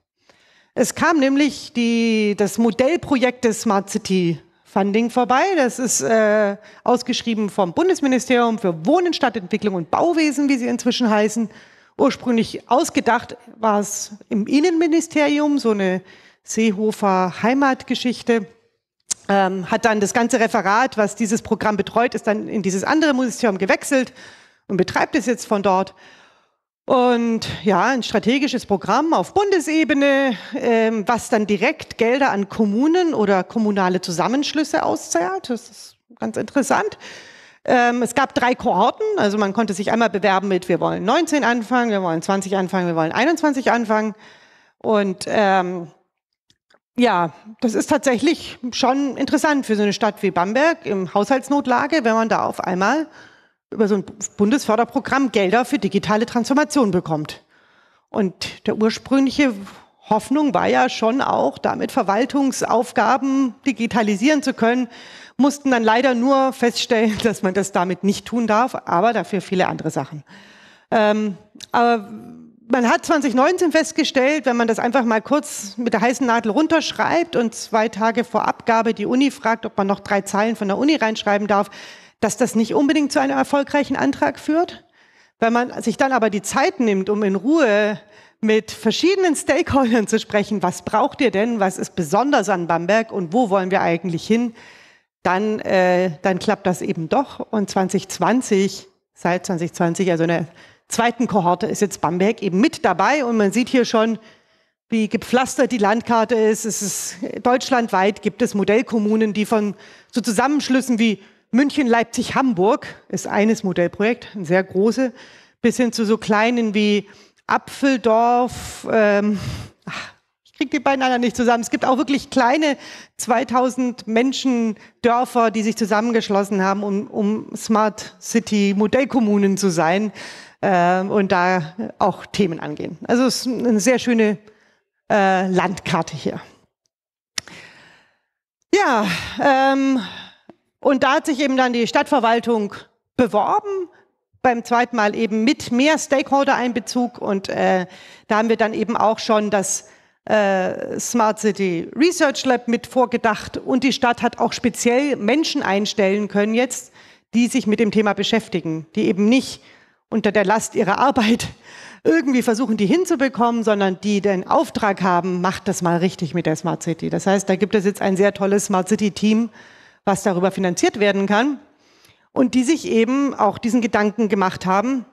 Es kam nämlich die, das Modellprojekt des Smart City Funding vorbei. Das ist äh, ausgeschrieben vom Bundesministerium für Wohnen, Stadtentwicklung und Bauwesen, wie sie inzwischen heißen. Ursprünglich ausgedacht war es im Innenministerium, so eine Seehofer Heimatgeschichte ähm, hat dann das ganze Referat, was dieses Programm betreut, ist dann in dieses andere Museum gewechselt und betreibt es jetzt von dort. Und ja, ein strategisches Programm auf Bundesebene, ähm, was dann direkt Gelder an Kommunen oder kommunale Zusammenschlüsse auszahlt. Das ist ganz interessant. Ähm, es gab drei Kohorten, also man konnte sich einmal bewerben mit, wir wollen 19 anfangen, wir wollen 20 anfangen, wir wollen 21 anfangen. Und ähm, ja, das ist tatsächlich schon interessant für so eine Stadt wie Bamberg im Haushaltsnotlage, wenn man da auf einmal über so ein Bundesförderprogramm Gelder für digitale Transformation bekommt. Und der ursprüngliche Hoffnung war ja schon auch, damit Verwaltungsaufgaben digitalisieren zu können, mussten dann leider nur feststellen, dass man das damit nicht tun darf, aber dafür viele andere Sachen. Ähm, aber man hat 2019 festgestellt, wenn man das einfach mal kurz mit der heißen Nadel runterschreibt und zwei Tage vor Abgabe die Uni fragt, ob man noch drei Zeilen von der Uni reinschreiben darf, dass das nicht unbedingt zu einem erfolgreichen Antrag führt. Wenn man sich dann aber die Zeit nimmt, um in Ruhe mit verschiedenen Stakeholdern zu sprechen, was braucht ihr denn, was ist besonders an Bamberg und wo wollen wir eigentlich hin, dann, äh, dann klappt das eben doch. Und 2020, seit 2020, also eine zweiten Kohorte ist jetzt Bamberg eben mit dabei und man sieht hier schon, wie gepflastert die Landkarte ist. Es ist deutschlandweit gibt es Modellkommunen, die von so Zusammenschlüssen wie München, Leipzig, Hamburg ist eines Modellprojekt, ein sehr großes, bis hin zu so kleinen wie Apfeldorf. Ähm, ach, ich kriege die beiden anderen nicht zusammen. Es gibt auch wirklich kleine 2000 Menschen Dörfer, die sich zusammengeschlossen haben, um, um Smart City Modellkommunen zu sein ähm, und da auch Themen angehen. Also es ist eine sehr schöne äh, Landkarte hier. Ja, ähm, und da hat sich eben dann die Stadtverwaltung beworben, beim zweiten Mal eben mit mehr Stakeholder-Einbezug und äh, da haben wir dann eben auch schon das äh, Smart City Research Lab mit vorgedacht und die Stadt hat auch speziell Menschen einstellen können jetzt, die sich mit dem Thema beschäftigen, die eben nicht unter der Last ihrer Arbeit irgendwie versuchen, die hinzubekommen, sondern die den Auftrag haben, macht das mal richtig mit der Smart City. Das heißt, da gibt es jetzt ein sehr tolles Smart City-Team, was darüber finanziert werden kann und die sich eben auch diesen Gedanken gemacht haben,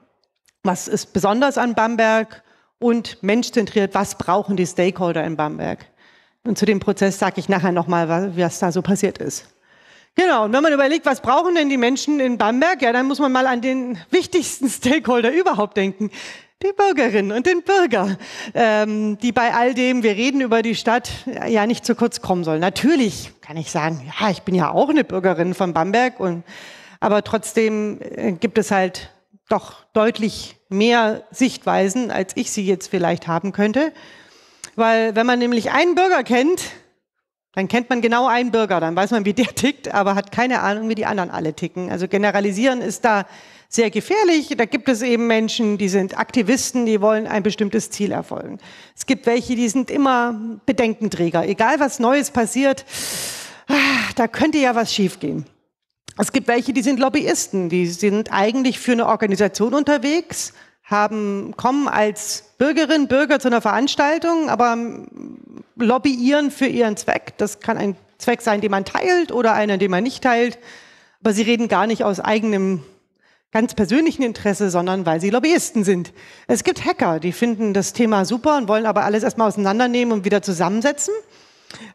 was ist besonders an Bamberg und menschzentriert, was brauchen die Stakeholder in Bamberg. Und zu dem Prozess sage ich nachher nochmal, was da so passiert ist. Genau, und wenn man überlegt, was brauchen denn die Menschen in Bamberg, ja, dann muss man mal an den wichtigsten Stakeholder überhaupt denken. Die Bürgerinnen und den Bürger, ähm, die bei all dem, wir reden über die Stadt, ja nicht zu kurz kommen sollen. Natürlich kann ich sagen, ja, ich bin ja auch eine Bürgerin von Bamberg, und, aber trotzdem äh, gibt es halt doch deutlich mehr Sichtweisen, als ich sie jetzt vielleicht haben könnte. Weil wenn man nämlich einen Bürger kennt, dann kennt man genau einen Bürger, dann weiß man, wie der tickt, aber hat keine Ahnung, wie die anderen alle ticken. Also generalisieren ist da sehr gefährlich. Da gibt es eben Menschen, die sind Aktivisten, die wollen ein bestimmtes Ziel erfolgen. Es gibt welche, die sind immer Bedenkenträger. Egal was Neues passiert, ah, da könnte ja was schiefgehen. Es gibt welche, die sind Lobbyisten, die sind eigentlich für eine Organisation unterwegs, haben, kommen als Bürgerinnen, Bürger zu einer Veranstaltung, aber ähm, lobbyieren für ihren Zweck. Das kann ein Zweck sein, den man teilt oder einer, den man nicht teilt. Aber sie reden gar nicht aus eigenem ganz persönlichen Interesse, sondern weil sie Lobbyisten sind. Es gibt Hacker, die finden das Thema super und wollen aber alles erstmal auseinandernehmen und wieder zusammensetzen.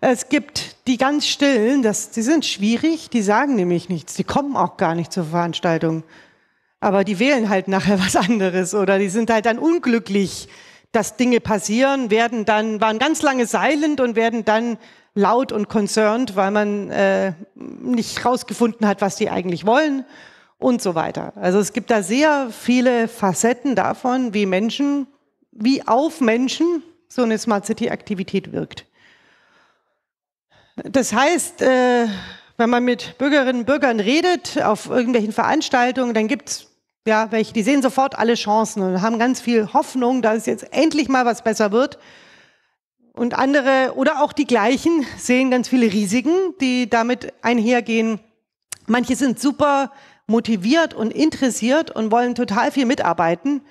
Es gibt die ganz stillen, das, die sind schwierig, die sagen nämlich nichts, die kommen auch gar nicht zur Veranstaltung aber die wählen halt nachher was anderes oder die sind halt dann unglücklich, dass Dinge passieren, werden dann, waren ganz lange silent und werden dann laut und concerned, weil man äh, nicht rausgefunden hat, was die eigentlich wollen und so weiter. Also es gibt da sehr viele Facetten davon, wie Menschen, wie auf Menschen so eine Smart City Aktivität wirkt. Das heißt, äh, wenn man mit Bürgerinnen und Bürgern redet, auf irgendwelchen Veranstaltungen, dann gibt es ja welche, die sehen sofort alle Chancen und haben ganz viel Hoffnung, dass jetzt endlich mal was besser wird. Und andere oder auch die gleichen sehen ganz viele Risiken, die damit einhergehen. Manche sind super motiviert und interessiert und wollen total viel mitarbeiten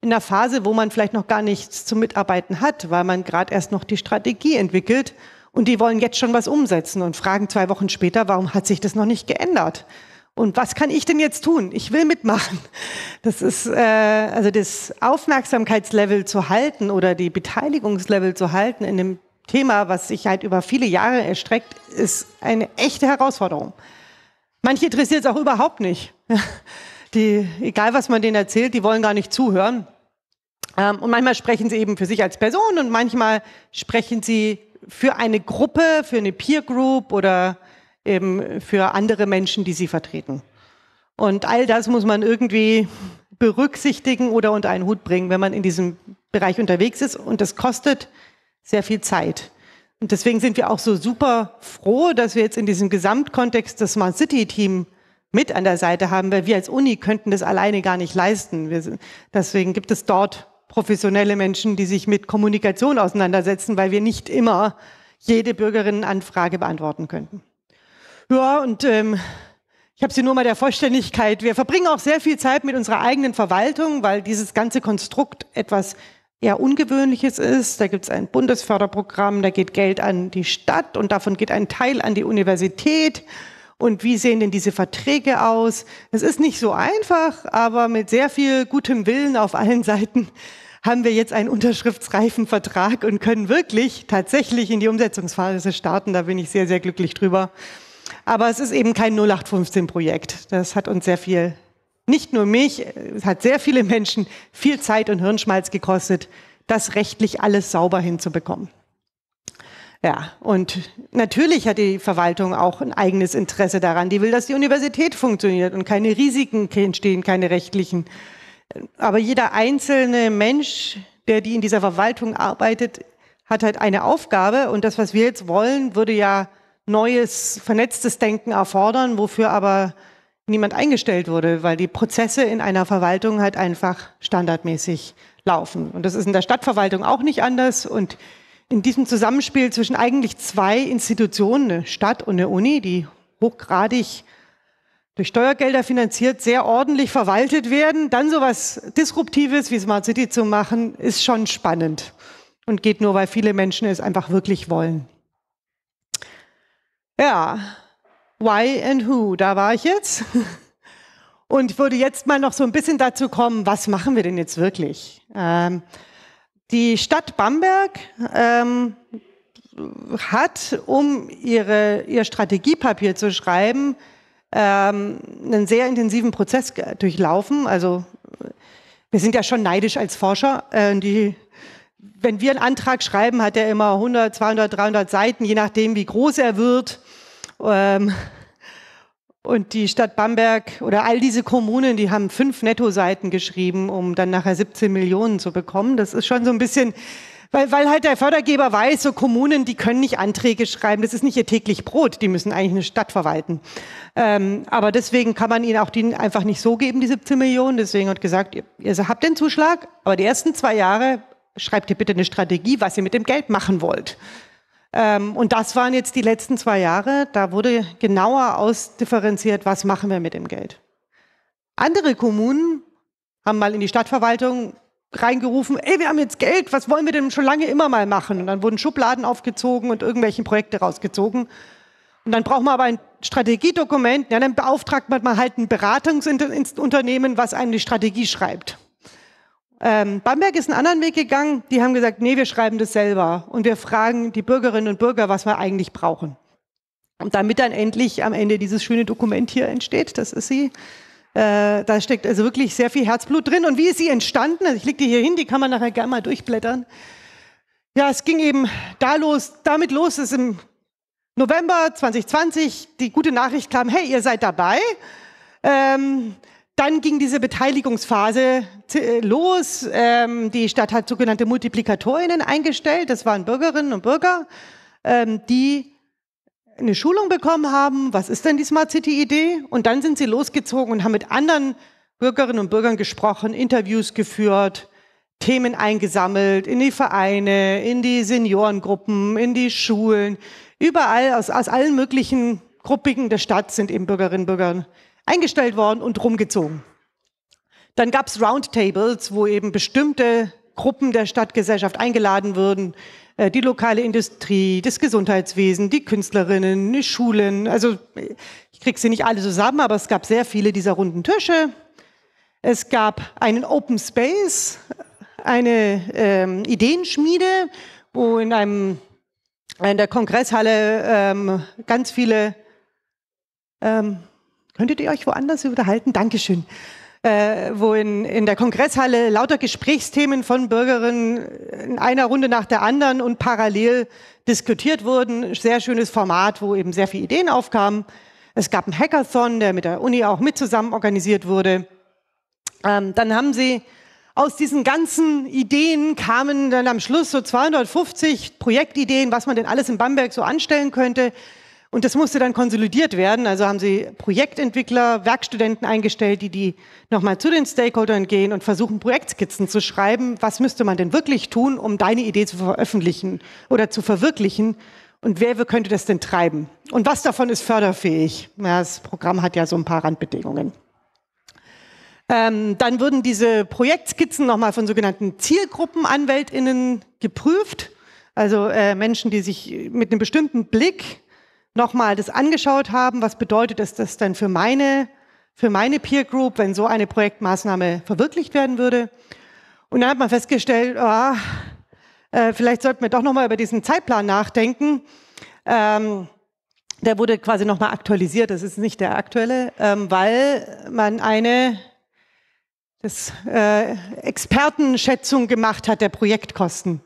in einer Phase, wo man vielleicht noch gar nichts zu Mitarbeiten hat, weil man gerade erst noch die Strategie entwickelt und die wollen jetzt schon was umsetzen und fragen zwei Wochen später, warum hat sich das noch nicht geändert? Und was kann ich denn jetzt tun? Ich will mitmachen. Das ist äh, also das Aufmerksamkeitslevel zu halten oder die Beteiligungslevel zu halten in dem Thema, was sich halt über viele Jahre erstreckt, ist eine echte Herausforderung. Manche interessiert es auch überhaupt nicht. Die, egal was man denen erzählt, die wollen gar nicht zuhören. Ähm, und manchmal sprechen sie eben für sich als Person und manchmal sprechen sie für eine Gruppe, für eine Peer Group oder eben für andere Menschen, die sie vertreten. Und all das muss man irgendwie berücksichtigen oder unter einen Hut bringen, wenn man in diesem Bereich unterwegs ist. Und das kostet sehr viel Zeit. Und deswegen sind wir auch so super froh, dass wir jetzt in diesem Gesamtkontext das Smart City Team mit an der Seite haben, weil wir als Uni könnten das alleine gar nicht leisten. Wir, deswegen gibt es dort professionelle Menschen, die sich mit Kommunikation auseinandersetzen, weil wir nicht immer jede Bürgerinnenanfrage beantworten könnten. Ja, und ähm, ich habe sie nur mal der Vollständigkeit. Wir verbringen auch sehr viel Zeit mit unserer eigenen Verwaltung, weil dieses ganze Konstrukt etwas eher Ungewöhnliches ist. Da gibt es ein Bundesförderprogramm, da geht Geld an die Stadt und davon geht ein Teil an die Universität. Und wie sehen denn diese Verträge aus? Es ist nicht so einfach, aber mit sehr viel gutem Willen auf allen Seiten haben wir jetzt einen unterschriftsreifen Vertrag und können wirklich tatsächlich in die Umsetzungsphase starten. Da bin ich sehr, sehr glücklich drüber. Aber es ist eben kein 0815-Projekt. Das hat uns sehr viel, nicht nur mich, es hat sehr viele Menschen viel Zeit und Hirnschmalz gekostet, das rechtlich alles sauber hinzubekommen. Ja, und natürlich hat die Verwaltung auch ein eigenes Interesse daran. Die will, dass die Universität funktioniert und keine Risiken entstehen, keine rechtlichen. Aber jeder einzelne Mensch, der die in dieser Verwaltung arbeitet, hat halt eine Aufgabe. Und das, was wir jetzt wollen, würde ja neues, vernetztes Denken erfordern, wofür aber niemand eingestellt wurde, weil die Prozesse in einer Verwaltung halt einfach standardmäßig laufen. Und das ist in der Stadtverwaltung auch nicht anders. Und in diesem Zusammenspiel zwischen eigentlich zwei Institutionen, eine Stadt und eine Uni, die hochgradig durch Steuergelder finanziert, sehr ordentlich verwaltet werden, dann sowas Disruptives wie Smart City zu machen, ist schon spannend und geht nur, weil viele Menschen es einfach wirklich wollen. Ja, why and who, da war ich jetzt. Und würde jetzt mal noch so ein bisschen dazu kommen, was machen wir denn jetzt wirklich? Ähm, die Stadt Bamberg ähm, hat, um ihre, ihr Strategiepapier zu schreiben, ähm, einen sehr intensiven Prozess durchlaufen. Also wir sind ja schon neidisch als Forscher. Äh, die, wenn wir einen Antrag schreiben, hat er immer 100, 200, 300 Seiten, je nachdem, wie groß er wird. Ähm, und die Stadt Bamberg oder all diese Kommunen, die haben fünf Netto-Seiten geschrieben, um dann nachher 17 Millionen zu bekommen. Das ist schon so ein bisschen weil, weil halt der Fördergeber weiß, so Kommunen, die können nicht Anträge schreiben, das ist nicht ihr täglich Brot, die müssen eigentlich eine Stadt verwalten. Ähm, aber deswegen kann man ihnen auch die einfach nicht so geben, die 17 Millionen. Deswegen hat gesagt, ihr, ihr habt den Zuschlag, aber die ersten zwei Jahre schreibt ihr bitte eine Strategie, was ihr mit dem Geld machen wollt. Ähm, und das waren jetzt die letzten zwei Jahre. Da wurde genauer ausdifferenziert, was machen wir mit dem Geld. Andere Kommunen haben mal in die Stadtverwaltung reingerufen, ey, wir haben jetzt Geld, was wollen wir denn schon lange immer mal machen? Und dann wurden Schubladen aufgezogen und irgendwelche Projekte rausgezogen. Und dann braucht man aber ein Strategiedokument, ja, dann beauftragt man mal halt ein Beratungsunternehmen, was einem die Strategie schreibt. Ähm, Bamberg ist einen anderen Weg gegangen. Die haben gesagt, nee, wir schreiben das selber. Und wir fragen die Bürgerinnen und Bürger, was wir eigentlich brauchen. Und damit dann endlich am Ende dieses schöne Dokument hier entsteht, das ist sie, äh, da steckt also wirklich sehr viel Herzblut drin. Und wie ist sie entstanden? Also ich lege die hier hin, die kann man nachher gerne mal durchblättern. Ja, es ging eben da los, damit los, dass im November 2020 die gute Nachricht kam, hey, ihr seid dabei. Ähm, dann ging diese Beteiligungsphase äh, los. Ähm, die Stadt hat sogenannte Multiplikatorinnen eingestellt. Das waren Bürgerinnen und Bürger, ähm, die eine Schulung bekommen haben, was ist denn die Smart City Idee? Und dann sind sie losgezogen und haben mit anderen Bürgerinnen und Bürgern gesprochen, Interviews geführt, Themen eingesammelt, in die Vereine, in die Seniorengruppen, in die Schulen. Überall aus, aus allen möglichen Gruppigen der Stadt sind eben Bürgerinnen und Bürger eingestellt worden und rumgezogen. Dann gab es Roundtables, wo eben bestimmte Gruppen der Stadtgesellschaft eingeladen würden, äh, die lokale Industrie, das Gesundheitswesen, die Künstlerinnen, die Schulen. Also ich kriege sie nicht alle zusammen, aber es gab sehr viele dieser runden Tische. Es gab einen Open Space, eine ähm, Ideenschmiede, wo in, einem, in der Kongresshalle ähm, ganz viele... Ähm, könntet ihr euch woanders unterhalten? Dankeschön äh, wo in, in der Kongresshalle lauter Gesprächsthemen von Bürgerinnen in einer Runde nach der anderen und parallel diskutiert wurden. Sehr schönes Format, wo eben sehr viele Ideen aufkamen. Es gab einen Hackathon, der mit der Uni auch mit zusammen organisiert wurde. Ähm, dann haben sie aus diesen ganzen Ideen kamen dann am Schluss so 250 Projektideen, was man denn alles in Bamberg so anstellen könnte. Und das musste dann konsolidiert werden. Also haben sie Projektentwickler, Werkstudenten eingestellt, die die nochmal zu den Stakeholdern gehen und versuchen, Projektskizzen zu schreiben. Was müsste man denn wirklich tun, um deine Idee zu veröffentlichen oder zu verwirklichen? Und wer könnte das denn treiben? Und was davon ist förderfähig? Ja, das Programm hat ja so ein paar Randbedingungen. Ähm, dann würden diese Projektskizzen nochmal von sogenannten Zielgruppenanwältinnen geprüft. Also äh, Menschen, die sich mit einem bestimmten Blick nochmal das angeschaut haben, was bedeutet es das denn für meine, für meine Peer Group, wenn so eine Projektmaßnahme verwirklicht werden würde. Und dann hat man festgestellt, oh, äh, vielleicht sollten wir doch nochmal über diesen Zeitplan nachdenken. Ähm, der wurde quasi nochmal aktualisiert, das ist nicht der aktuelle, ähm, weil man eine das, äh, Expertenschätzung gemacht hat der Projektkosten.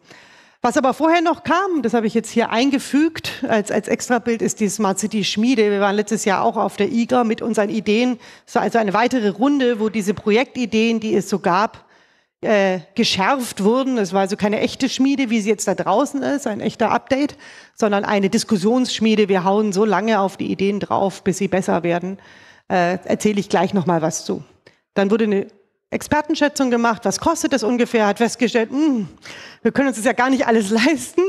Was aber vorher noch kam, das habe ich jetzt hier eingefügt als, als Extrabild, ist die Smart City Schmiede. Wir waren letztes Jahr auch auf der IGA mit unseren Ideen. Es war also eine weitere Runde, wo diese Projektideen, die es so gab, äh, geschärft wurden. Es war also keine echte Schmiede, wie sie jetzt da draußen ist, ein echter Update, sondern eine Diskussionsschmiede. Wir hauen so lange auf die Ideen drauf, bis sie besser werden. Äh, Erzähle ich gleich nochmal was zu. Dann wurde eine Expertenschätzung gemacht, was kostet das ungefähr, hat festgestellt, mh, hm, wir können uns das ja gar nicht alles leisten.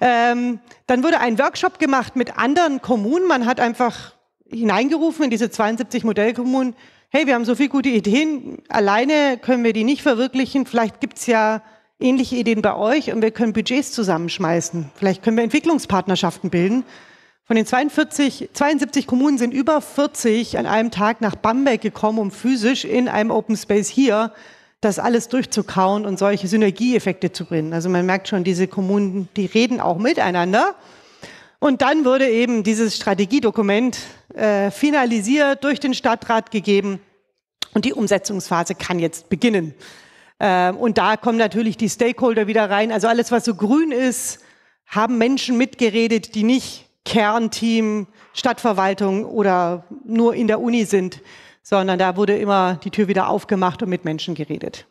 Ähm, dann wurde ein Workshop gemacht mit anderen Kommunen. Man hat einfach hineingerufen in diese 72 Modellkommunen, hey, wir haben so viele gute Ideen, alleine können wir die nicht verwirklichen, vielleicht gibt's ja ähnliche Ideen bei euch und wir können Budgets zusammenschmeißen. Vielleicht können wir Entwicklungspartnerschaften bilden. Von den 42, 72 Kommunen sind über 40 an einem Tag nach Bamberg gekommen, um physisch in einem Open Space hier das alles durchzukauen und solche Synergieeffekte zu bringen. Also man merkt schon, diese Kommunen, die reden auch miteinander. Und dann wurde eben dieses Strategiedokument äh, finalisiert, durch den Stadtrat gegeben und die Umsetzungsphase kann jetzt beginnen. Ähm, und da kommen natürlich die Stakeholder wieder rein. Also alles, was so grün ist, haben Menschen mitgeredet, die nicht Kernteam Stadtverwaltung oder nur in der Uni sind, sondern da wurde immer die Tür wieder aufgemacht und mit Menschen geredet.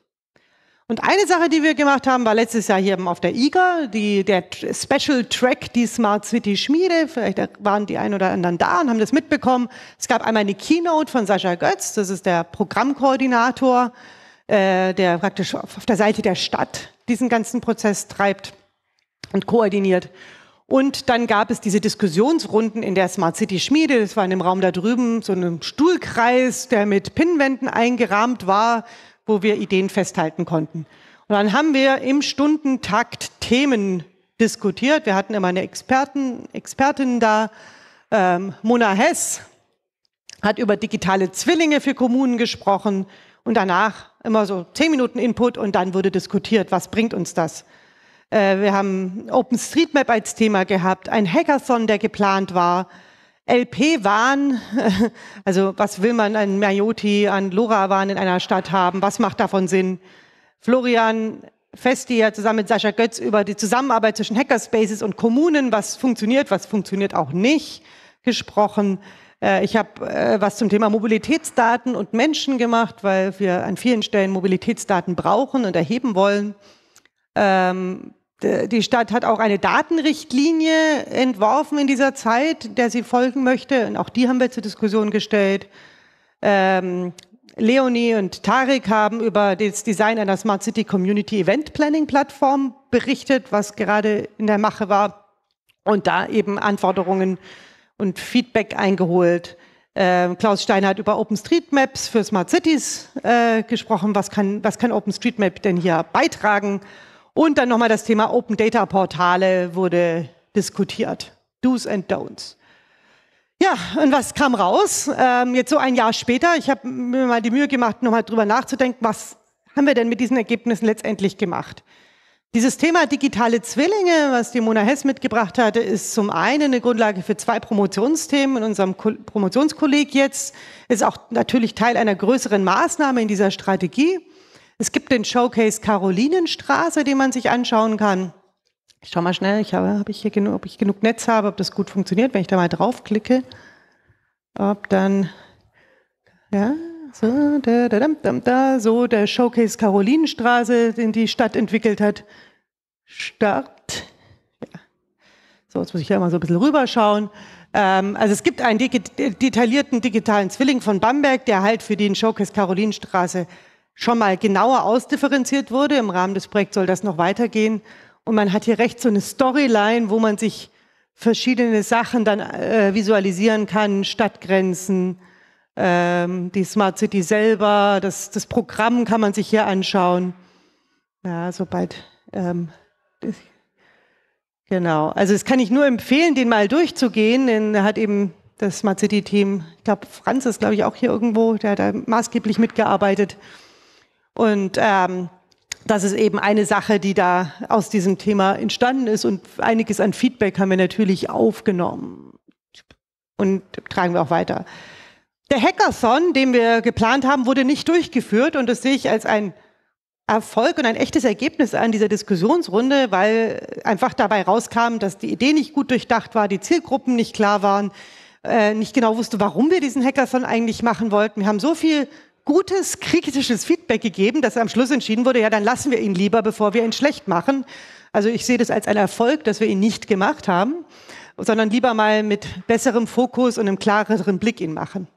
Und eine Sache, die wir gemacht haben, war letztes Jahr hier auf der IGA, die, der Special Track, die Smart City Schmiede. Vielleicht waren die ein oder anderen da und haben das mitbekommen. Es gab einmal eine Keynote von Sascha Götz, das ist der Programmkoordinator, äh, der praktisch auf der Seite der Stadt diesen ganzen Prozess treibt und koordiniert. Und dann gab es diese Diskussionsrunden in der Smart City Schmiede. Das war in dem Raum da drüben, so ein Stuhlkreis, der mit Pinnwänden eingerahmt war, wo wir Ideen festhalten konnten. Und dann haben wir im Stundentakt Themen diskutiert. Wir hatten immer eine Experten, Expertin da. Ähm, Mona Hess hat über digitale Zwillinge für Kommunen gesprochen. Und danach immer so zehn Minuten Input und dann wurde diskutiert, was bringt uns das? Äh, wir haben OpenStreetMap als Thema gehabt, ein Hackathon, der geplant war. LP-Wahn, also was will man an Mayotti, an LoRa-Wahn in einer Stadt haben? Was macht davon Sinn? Florian Festi hat zusammen mit Sascha Götz über die Zusammenarbeit zwischen Hackerspaces und Kommunen, was funktioniert, was funktioniert auch nicht, gesprochen. Äh, ich habe äh, was zum Thema Mobilitätsdaten und Menschen gemacht, weil wir an vielen Stellen Mobilitätsdaten brauchen und erheben wollen. Ähm, die Stadt hat auch eine Datenrichtlinie entworfen in dieser Zeit, der sie folgen möchte. Und auch die haben wir zur Diskussion gestellt. Ähm, Leonie und Tarek haben über das Design einer Smart City Community Event Planning Plattform berichtet, was gerade in der Mache war. Und da eben Anforderungen und Feedback eingeholt. Ähm, Klaus Steiner hat über OpenStreetMaps für Smart Cities äh, gesprochen. Was kann, was kann OpenStreetMap denn hier beitragen? Und dann nochmal das Thema Open Data Portale wurde diskutiert. Do's and Don'ts. Ja, und was kam raus? Ähm, jetzt so ein Jahr später, ich habe mir mal die Mühe gemacht, nochmal drüber nachzudenken, was haben wir denn mit diesen Ergebnissen letztendlich gemacht? Dieses Thema digitale Zwillinge, was die Mona Hess mitgebracht hatte, ist zum einen eine Grundlage für zwei Promotionsthemen in unserem Ko Promotionskolleg jetzt, ist auch natürlich Teil einer größeren Maßnahme in dieser Strategie. Es gibt den Showcase Carolinenstraße, den man sich anschauen kann. Ich schau mal schnell, ich habe, habe ich hier genug, ob ich genug Netz habe, ob das gut funktioniert, wenn ich da mal draufklicke. Ob dann, ja, so, da, da, da, da, so der Showcase Carolinenstraße, den die Stadt entwickelt hat. Start. Ja. So, jetzt muss ich ja mal so ein bisschen rüberschauen. Ähm, also es gibt einen digi detaillierten digitalen Zwilling von Bamberg, der halt für den Showcase Carolinenstraße schon mal genauer ausdifferenziert wurde. Im Rahmen des Projekts soll das noch weitergehen. Und man hat hier rechts so eine Storyline, wo man sich verschiedene Sachen dann äh, visualisieren kann, Stadtgrenzen, ähm, die Smart City selber, das, das Programm kann man sich hier anschauen. Ja, sobald. Ähm, genau. Also es kann ich nur empfehlen, den mal durchzugehen. denn Den hat eben das Smart City Team, ich glaube, Franz ist, glaube ich, auch hier irgendwo, der hat da maßgeblich mitgearbeitet. Und ähm, das ist eben eine Sache, die da aus diesem Thema entstanden ist. Und einiges an Feedback haben wir natürlich aufgenommen und tragen wir auch weiter. Der Hackathon, den wir geplant haben, wurde nicht durchgeführt und das sehe ich als ein Erfolg und ein echtes Ergebnis an dieser Diskussionsrunde, weil einfach dabei rauskam, dass die Idee nicht gut durchdacht war, die Zielgruppen nicht klar waren, äh, nicht genau wusste, warum wir diesen Hackathon eigentlich machen wollten. Wir haben so viel gutes kritisches Feedback gegeben, dass am Schluss entschieden wurde, ja, dann lassen wir ihn lieber, bevor wir ihn schlecht machen. Also ich sehe das als einen Erfolg, dass wir ihn nicht gemacht haben, sondern lieber mal mit besserem Fokus und einem klareren Blick ihn machen.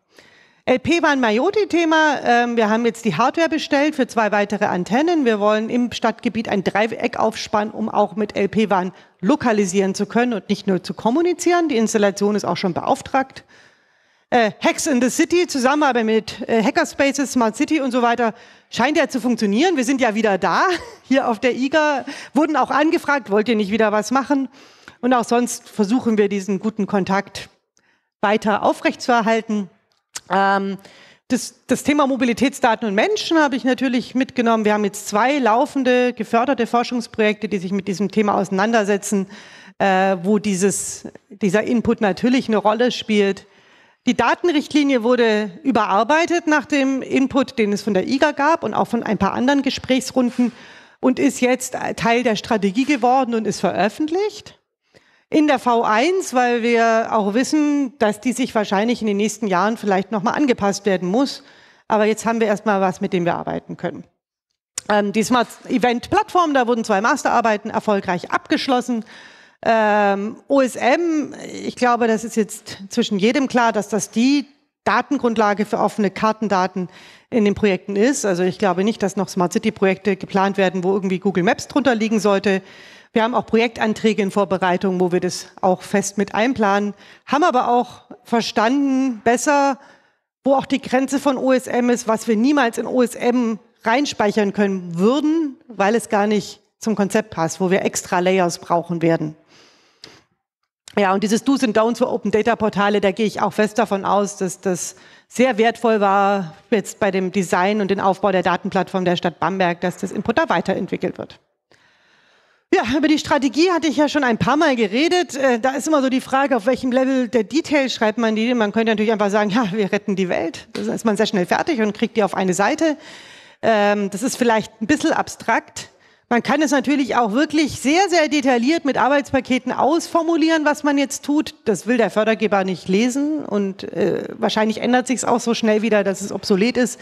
LP war ein Majoti-Thema. Ähm, wir haben jetzt die Hardware bestellt für zwei weitere Antennen. Wir wollen im Stadtgebiet ein Dreieck aufspannen, um auch mit LP-WAN lokalisieren zu können und nicht nur zu kommunizieren. Die Installation ist auch schon beauftragt äh, Hacks in the City, Zusammenarbeit mit äh, Hackerspaces, Smart City und so weiter, scheint ja zu funktionieren. Wir sind ja wieder da, hier auf der IGA, wurden auch angefragt, wollt ihr nicht wieder was machen? Und auch sonst versuchen wir diesen guten Kontakt weiter aufrechtzuerhalten. Ähm, das, das, Thema Mobilitätsdaten und Menschen habe ich natürlich mitgenommen. Wir haben jetzt zwei laufende, geförderte Forschungsprojekte, die sich mit diesem Thema auseinandersetzen, äh, wo dieses, dieser Input natürlich eine Rolle spielt. Die Datenrichtlinie wurde überarbeitet nach dem Input, den es von der IGA gab und auch von ein paar anderen Gesprächsrunden und ist jetzt Teil der Strategie geworden und ist veröffentlicht. In der V1, weil wir auch wissen, dass die sich wahrscheinlich in den nächsten Jahren vielleicht nochmal angepasst werden muss. Aber jetzt haben wir erstmal was, mit dem wir arbeiten können. Ähm, die Smart Event Plattform, da wurden zwei Masterarbeiten erfolgreich abgeschlossen. Ähm, OSM, ich glaube, das ist jetzt zwischen jedem klar, dass das die Datengrundlage für offene Kartendaten in den Projekten ist. Also ich glaube nicht, dass noch Smart City-Projekte geplant werden, wo irgendwie Google Maps drunter liegen sollte. Wir haben auch Projektanträge in Vorbereitung, wo wir das auch fest mit einplanen, haben aber auch verstanden besser, wo auch die Grenze von OSM ist, was wir niemals in OSM reinspeichern können würden, weil es gar nicht zum Konzept passt, wo wir extra Layers brauchen werden. Ja, und dieses Do's and Don'ts für Open Data Portale, da gehe ich auch fest davon aus, dass das sehr wertvoll war jetzt bei dem Design und dem Aufbau der Datenplattform der Stadt Bamberg, dass das Input da weiterentwickelt wird. Ja, über die Strategie hatte ich ja schon ein paar Mal geredet. Äh, da ist immer so die Frage, auf welchem Level der Detail schreibt man die. Man könnte natürlich einfach sagen, ja, wir retten die Welt. Da ist man sehr schnell fertig und kriegt die auf eine Seite. Ähm, das ist vielleicht ein bisschen abstrakt. Man kann es natürlich auch wirklich sehr, sehr detailliert mit Arbeitspaketen ausformulieren, was man jetzt tut. Das will der Fördergeber nicht lesen und äh, wahrscheinlich ändert sich es auch so schnell wieder, dass es obsolet ist.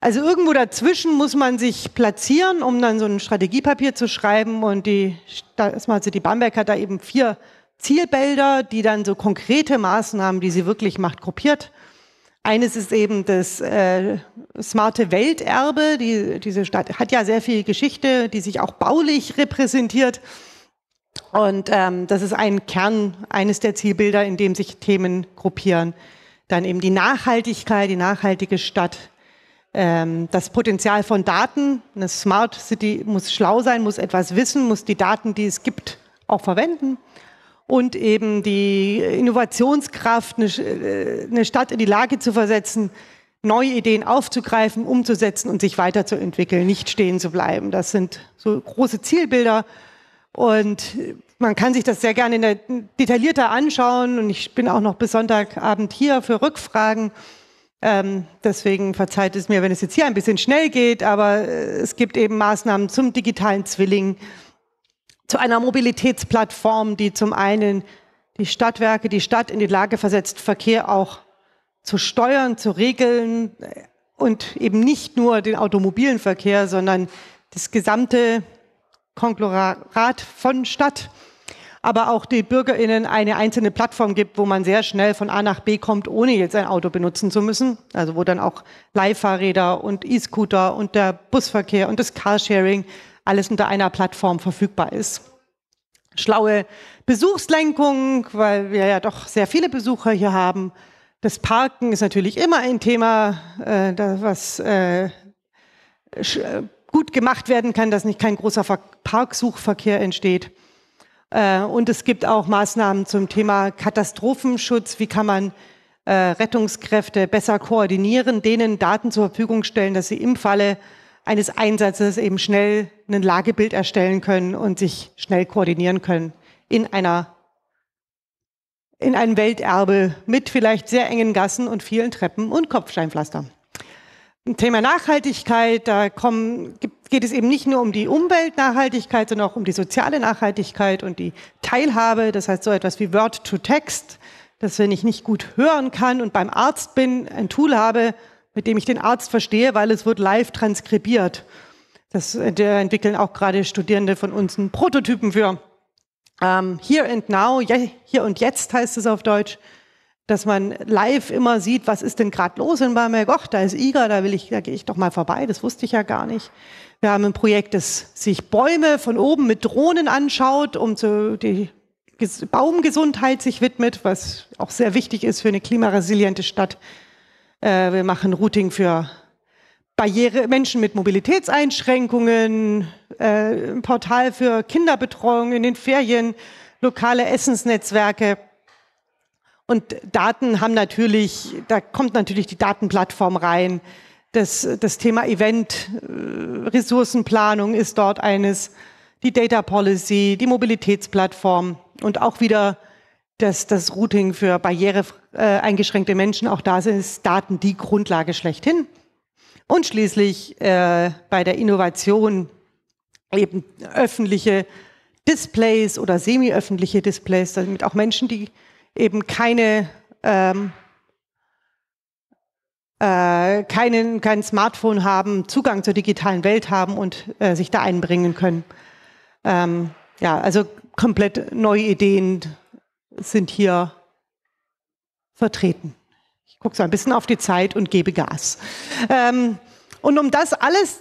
Also irgendwo dazwischen muss man sich platzieren, um dann so ein Strategiepapier zu schreiben. Und die, also die Bamberg hat da eben vier Zielbilder, die dann so konkrete Maßnahmen, die sie wirklich macht, gruppiert. Eines ist eben das äh, smarte Welterbe. Die, diese Stadt hat ja sehr viel Geschichte, die sich auch baulich repräsentiert. Und ähm, das ist ein Kern, eines der Zielbilder, in dem sich Themen gruppieren. Dann eben die Nachhaltigkeit, die nachhaltige Stadt, ähm, das Potenzial von Daten. Eine Smart City muss schlau sein, muss etwas wissen, muss die Daten, die es gibt, auch verwenden und eben die Innovationskraft, eine Stadt in die Lage zu versetzen, neue Ideen aufzugreifen, umzusetzen und sich weiterzuentwickeln, nicht stehen zu bleiben. Das sind so große Zielbilder und man kann sich das sehr gerne detaillierter anschauen und ich bin auch noch bis Sonntagabend hier für Rückfragen. Ähm, deswegen verzeiht es mir, wenn es jetzt hier ein bisschen schnell geht, aber äh, es gibt eben Maßnahmen zum digitalen Zwilling, zu einer Mobilitätsplattform, die zum einen die Stadtwerke, die Stadt in die Lage versetzt, Verkehr auch zu steuern, zu regeln und eben nicht nur den automobilen Verkehr, sondern das gesamte Konglomerat von Stadt, aber auch die Bürgerinnen eine einzelne Plattform gibt, wo man sehr schnell von A nach B kommt, ohne jetzt ein Auto benutzen zu müssen. Also wo dann auch Leihfahrräder und E-Scooter und der Busverkehr und das Carsharing alles unter einer Plattform verfügbar ist. Schlaue Besuchslenkung, weil wir ja doch sehr viele Besucher hier haben. Das Parken ist natürlich immer ein Thema, äh, das, was äh, äh, gut gemacht werden kann, dass nicht kein großer Ver Parksuchverkehr entsteht. Äh, und es gibt auch Maßnahmen zum Thema Katastrophenschutz. Wie kann man äh, Rettungskräfte besser koordinieren, denen Daten zur Verfügung stellen, dass sie im Falle eines Einsatzes eben schnell ein Lagebild erstellen können und sich schnell koordinieren können in einer in einem Welterbe mit vielleicht sehr engen Gassen und vielen Treppen und Kopfsteinpflastern. Im Thema Nachhaltigkeit, da kommen, geht es eben nicht nur um die Umweltnachhaltigkeit, sondern auch um die soziale Nachhaltigkeit und die Teilhabe. Das heißt so etwas wie Word-to-Text, dass wenn ich nicht gut hören kann und beim Arzt bin, ein Tool habe, mit dem ich den Arzt verstehe, weil es wird live transkribiert. Das äh, entwickeln auch gerade Studierende von uns einen Prototypen für. Ähm, here and now, hier und jetzt heißt es auf Deutsch, dass man live immer sieht, was ist denn gerade los in Bamberg? Och, da ist Iga, da will ich, da gehe ich doch mal vorbei. Das wusste ich ja gar nicht. Wir haben ein Projekt, das sich Bäume von oben mit Drohnen anschaut, um zu, die Baumgesundheit sich widmet, was auch sehr wichtig ist für eine klimaresiliente Stadt. Äh, wir machen Routing für Barriere, Menschen mit Mobilitätseinschränkungen, äh, ein Portal für Kinderbetreuung in den Ferien, lokale Essensnetzwerke. Und Daten haben natürlich, da kommt natürlich die Datenplattform rein. Das, das Thema Event, äh, Ressourcenplanung ist dort eines, die Data Policy, die Mobilitätsplattform und auch wieder dass das Routing für barriereeingeschränkte äh, Menschen auch da ist, Daten die Grundlage schlechthin. Und schließlich äh, bei der Innovation eben öffentliche Displays oder semi-öffentliche Displays, damit auch Menschen, die eben keine, ähm, äh, keinen, kein Smartphone haben, Zugang zur digitalen Welt haben und äh, sich da einbringen können. Ähm, ja, also komplett neue Ideen sind hier vertreten. Ich gucke so ein bisschen auf die Zeit und gebe Gas. Ähm, und um das alles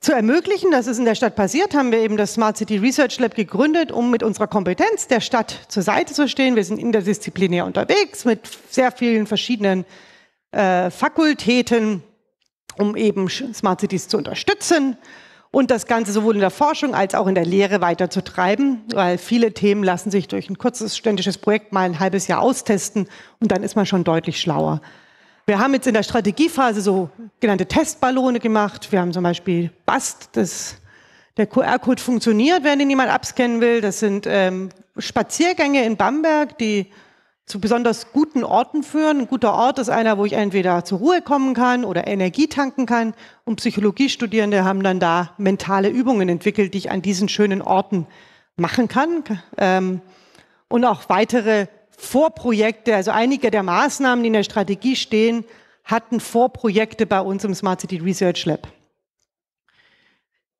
zu ermöglichen, das ist in der Stadt passiert, haben wir eben das Smart City Research Lab gegründet, um mit unserer Kompetenz der Stadt zur Seite zu stehen. Wir sind interdisziplinär unterwegs mit sehr vielen verschiedenen äh, Fakultäten, um eben Smart Cities zu unterstützen und das Ganze sowohl in der Forschung als auch in der Lehre weiterzutreiben, weil viele Themen lassen sich durch ein kurzes ständisches Projekt mal ein halbes Jahr austesten und dann ist man schon deutlich schlauer. Wir haben jetzt in der Strategiephase so genannte Testballone gemacht. Wir haben zum Beispiel BAST, das, der QR-Code funktioniert, wenn den jemand abscannen will. Das sind ähm, Spaziergänge in Bamberg, die zu besonders guten Orten führen. Ein guter Ort ist einer, wo ich entweder zur Ruhe kommen kann oder Energie tanken kann. Und Psychologiestudierende haben dann da mentale Übungen entwickelt, die ich an diesen schönen Orten machen kann. Ähm, und auch weitere Vorprojekte, also einige der Maßnahmen, die in der Strategie stehen, hatten Vorprojekte bei uns im Smart City Research Lab.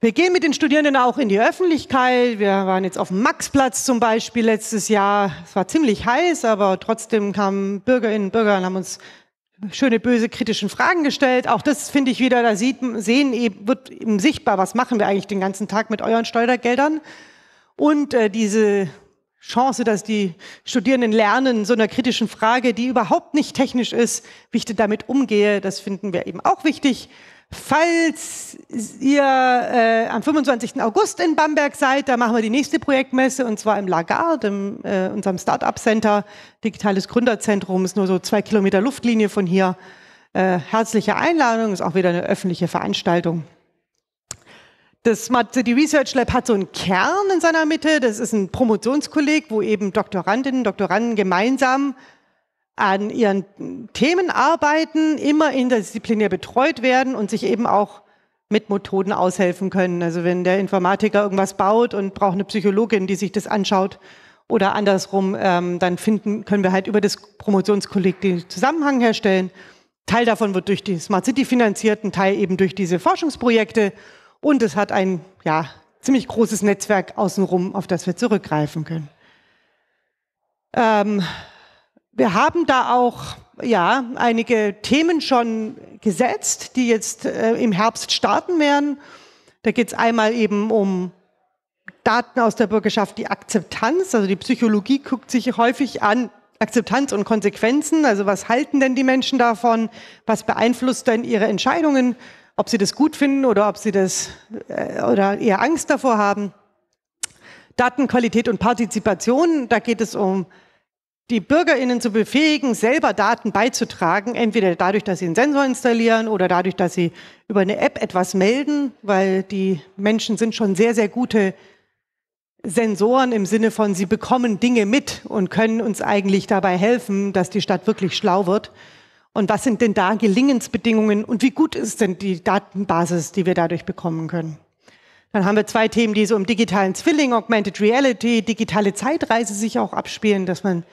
Wir gehen mit den Studierenden auch in die Öffentlichkeit. Wir waren jetzt auf dem Maxplatz zum Beispiel letztes Jahr. Es war ziemlich heiß, aber trotzdem kamen Bürgerinnen und Bürger und haben uns schöne, böse, kritischen Fragen gestellt. Auch das finde ich wieder, da sieht, sehen eben, wird eben sichtbar, was machen wir eigentlich den ganzen Tag mit euren Steuergeldern. Und äh, diese Chance, dass die Studierenden lernen, so einer kritischen Frage, die überhaupt nicht technisch ist, wie ich denn damit umgehe, das finden wir eben auch wichtig. Falls ihr äh, am 25. August in Bamberg seid, da machen wir die nächste Projektmesse und zwar im Lagarde, im, äh, unserem Startup Center, digitales Gründerzentrum, ist nur so zwei Kilometer Luftlinie von hier. Äh, herzliche Einladung, ist auch wieder eine öffentliche Veranstaltung. Das Smart City Research Lab hat so einen Kern in seiner Mitte. Das ist ein Promotionskolleg, wo eben Doktorandinnen und Doktoranden gemeinsam an ihren Themen arbeiten, immer interdisziplinär betreut werden und sich eben auch mit Methoden aushelfen können. Also wenn der Informatiker irgendwas baut und braucht eine Psychologin, die sich das anschaut oder andersrum, ähm, dann finden, können wir halt über das Promotionskolleg den Zusammenhang herstellen. Teil davon wird durch die Smart City finanziert, ein Teil eben durch diese Forschungsprojekte und es hat ein ja, ziemlich großes Netzwerk außenrum, auf das wir zurückgreifen können. Ähm, wir haben da auch ja, einige Themen schon gesetzt, die jetzt äh, im Herbst starten werden. Da geht es einmal eben um Daten aus der Bürgerschaft, die Akzeptanz, also die Psychologie guckt sich häufig an, Akzeptanz und Konsequenzen, also was halten denn die Menschen davon, was beeinflusst denn ihre Entscheidungen, ob sie das gut finden oder ob sie das äh, oder eher Angst davor haben. Datenqualität und Partizipation, da geht es um die BürgerInnen zu befähigen, selber Daten beizutragen, entweder dadurch, dass sie einen Sensor installieren oder dadurch, dass sie über eine App etwas melden, weil die Menschen sind schon sehr, sehr gute Sensoren im Sinne von, sie bekommen Dinge mit und können uns eigentlich dabei helfen, dass die Stadt wirklich schlau wird. Und was sind denn da Gelingensbedingungen und wie gut ist denn die Datenbasis, die wir dadurch bekommen können? Dann haben wir zwei Themen, die so im digitalen Zwilling, Augmented Reality, digitale Zeitreise sich auch abspielen, dass man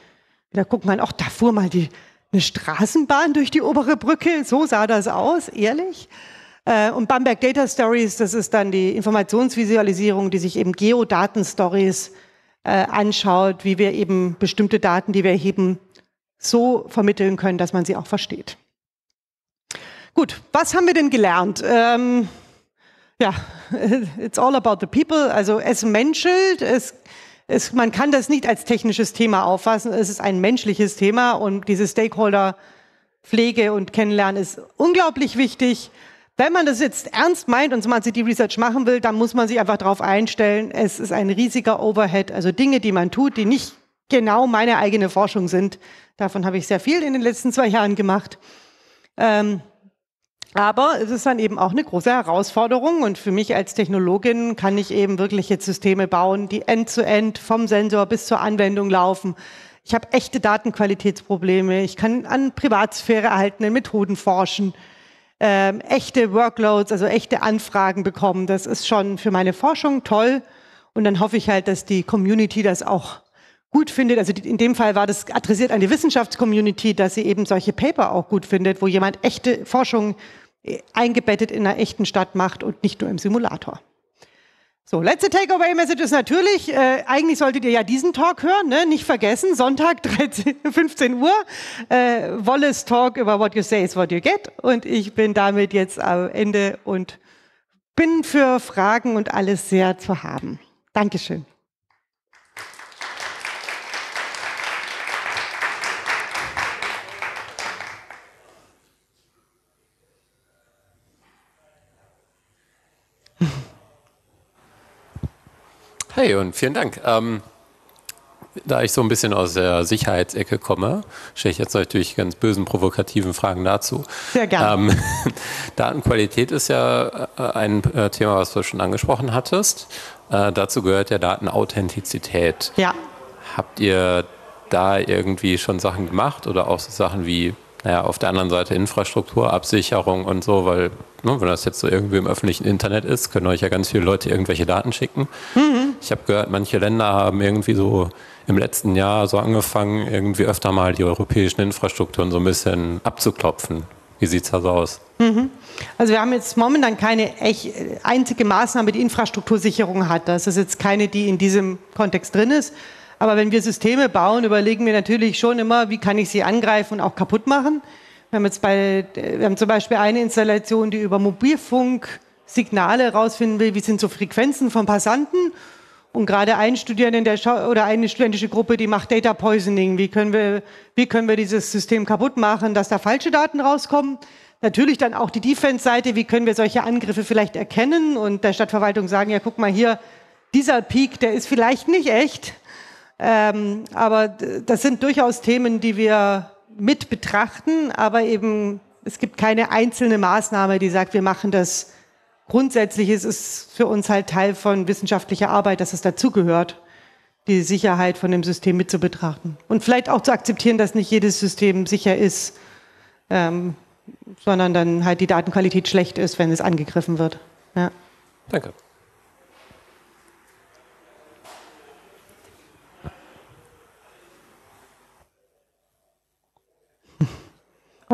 da guckt man, ach, da fuhr mal die, eine Straßenbahn durch die obere Brücke. So sah das aus, ehrlich. Äh, und Bamberg Data Stories, das ist dann die Informationsvisualisierung, die sich eben Geodaten-Stories äh, anschaut, wie wir eben bestimmte Daten, die wir erheben, so vermitteln können, dass man sie auch versteht. Gut, was haben wir denn gelernt? Ähm, ja, it's all about the people. Also es menschelt, es es, man kann das nicht als technisches Thema auffassen. Es ist ein menschliches Thema und diese Stakeholder-Pflege und Kennenlernen ist unglaublich wichtig. Wenn man das jetzt ernst meint und man sich die Research machen will, dann muss man sich einfach darauf einstellen, es ist ein riesiger Overhead. Also Dinge, die man tut, die nicht genau meine eigene Forschung sind. Davon habe ich sehr viel in den letzten zwei Jahren gemacht. Ähm, aber es ist dann eben auch eine große Herausforderung und für mich als Technologin kann ich eben wirklich jetzt Systeme bauen, die end-zu-end -end vom Sensor bis zur Anwendung laufen. Ich habe echte Datenqualitätsprobleme. Ich kann an Privatsphäre erhaltenen Methoden forschen, ähm, echte Workloads, also echte Anfragen bekommen. Das ist schon für meine Forschung toll und dann hoffe ich halt, dass die Community das auch gut findet, also in dem Fall war das adressiert an die Wissenschaftscommunity, dass sie eben solche Paper auch gut findet, wo jemand echte Forschung eingebettet in einer echten Stadt macht und nicht nur im Simulator. So, letzte Takeaway-Message ist natürlich, äh, eigentlich solltet ihr ja diesen Talk hören, ne? nicht vergessen, Sonntag 13, 15 Uhr, äh, Wallace Talk über What You Say is What You Get und ich bin damit jetzt am Ende und bin für Fragen und alles sehr zu haben. Dankeschön. Hey und vielen Dank. Ähm, da ich so ein bisschen aus der Sicherheitsecke komme, stelle ich jetzt natürlich ganz bösen, provokativen Fragen dazu. Sehr gerne. Ähm, Datenqualität ist ja äh, ein äh, Thema, was du schon angesprochen hattest. Äh, dazu gehört ja Datenauthentizität. Ja. Habt ihr da irgendwie schon Sachen gemacht oder auch so Sachen wie naja, auf der anderen Seite Infrastruktur, Absicherung und so, weil, ne, wenn das jetzt so irgendwie im öffentlichen Internet ist, können euch ja ganz viele Leute irgendwelche Daten schicken. Mhm. Ich habe gehört, manche Länder haben irgendwie so im letzten Jahr so angefangen, irgendwie öfter mal die europäischen Infrastrukturen so ein bisschen abzuklopfen. Wie sieht es da so aus? Mhm. Also wir haben jetzt momentan keine echt einzige Maßnahme, die Infrastruktursicherung hat. Das ist jetzt keine, die in diesem Kontext drin ist. Aber wenn wir Systeme bauen, überlegen wir natürlich schon immer, wie kann ich sie angreifen und auch kaputt machen. Wir haben jetzt bei, wir haben zum Beispiel eine Installation, die über Mobilfunk Signale herausfinden will, wie sind so Frequenzen von Passanten. Und gerade ein Studierenden der Schau oder eine studentische Gruppe, die macht Data Poisoning. Wie können wir, wie können wir dieses System kaputt machen, dass da falsche Daten rauskommen? Natürlich dann auch die Defense-Seite. Wie können wir solche Angriffe vielleicht erkennen und der Stadtverwaltung sagen, ja, guck mal hier, dieser Peak, der ist vielleicht nicht echt, ähm, aber das sind durchaus Themen, die wir mit betrachten, aber eben es gibt keine einzelne Maßnahme, die sagt, wir machen das. Grundsätzlich Es ist für uns halt Teil von wissenschaftlicher Arbeit, dass es dazugehört, die Sicherheit von dem System mit zu betrachten. Und vielleicht auch zu akzeptieren, dass nicht jedes System sicher ist, ähm, sondern dann halt die Datenqualität schlecht ist, wenn es angegriffen wird. Ja. Danke.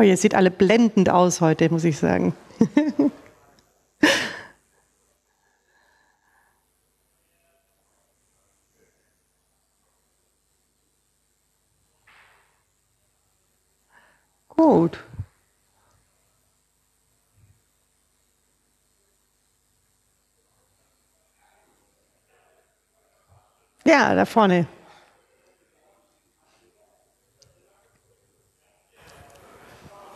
Oh, ihr seht alle blendend aus heute, muss ich sagen. Gut. Ja, da vorne.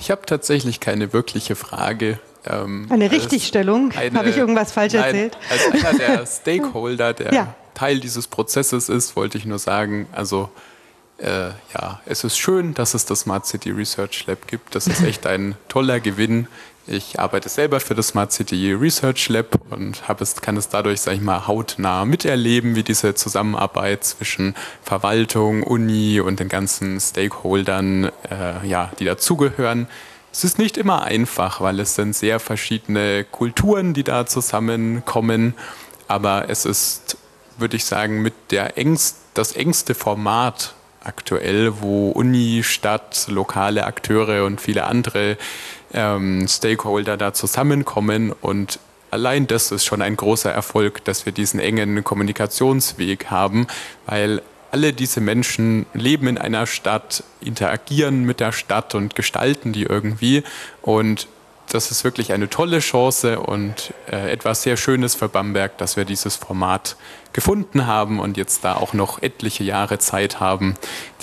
Ich habe tatsächlich keine wirkliche Frage. Ähm, eine Richtigstellung? Habe ich irgendwas falsch nein, erzählt? Als einer der Stakeholder, der ja. Teil dieses Prozesses ist, wollte ich nur sagen, also äh, ja, es ist schön, dass es das Smart City Research Lab gibt. Das ist echt ein toller Gewinn. Ich arbeite selber für das Smart City Research Lab und es, kann es dadurch, sage ich mal, hautnah miterleben, wie diese Zusammenarbeit zwischen Verwaltung, Uni und den ganzen Stakeholdern, äh, ja, die dazugehören. Es ist nicht immer einfach, weil es sind sehr verschiedene Kulturen, die da zusammenkommen. Aber es ist, würde ich sagen, mit der engst, das engste Format aktuell, wo Uni, Stadt, lokale Akteure und viele andere ähm, Stakeholder da zusammenkommen. Und allein das ist schon ein großer Erfolg, dass wir diesen engen Kommunikationsweg haben, weil alle diese Menschen leben in einer Stadt, interagieren mit der Stadt und gestalten die irgendwie. Und das ist wirklich eine tolle Chance und äh, etwas sehr Schönes für Bamberg, dass wir dieses Format gefunden haben und jetzt da auch noch etliche Jahre Zeit haben,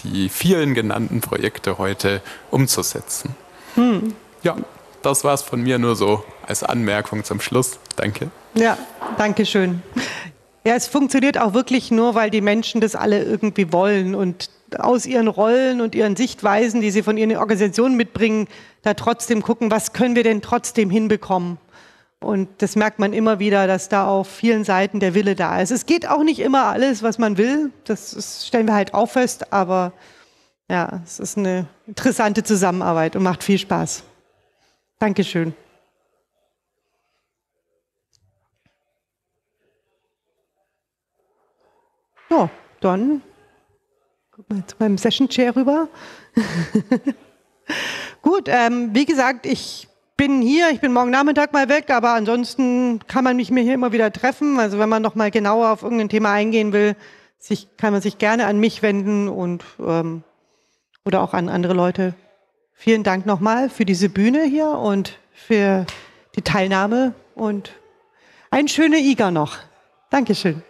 die vielen genannten Projekte heute umzusetzen. Hm. Ja, das war es von mir nur so als Anmerkung zum Schluss. Danke. Ja, danke schön. Ja, es funktioniert auch wirklich nur, weil die Menschen das alle irgendwie wollen und aus ihren Rollen und ihren Sichtweisen, die sie von ihren Organisationen mitbringen, da trotzdem gucken, was können wir denn trotzdem hinbekommen. Und das merkt man immer wieder, dass da auf vielen Seiten der Wille da ist. Es geht auch nicht immer alles, was man will. Das stellen wir halt auch fest. Aber ja, es ist eine interessante Zusammenarbeit und macht viel Spaß. Dankeschön. Ja, dann guck mal zu meinem Session Chair rüber. Gut, ähm, wie gesagt, ich bin hier, ich bin morgen Nachmittag mal weg, aber ansonsten kann man mich mir hier immer wieder treffen. Also wenn man noch mal genauer auf irgendein Thema eingehen will, sich, kann man sich gerne an mich wenden und ähm, oder auch an andere Leute. Vielen Dank nochmal für diese Bühne hier und für die Teilnahme und eine schöne IGA noch. Dankeschön.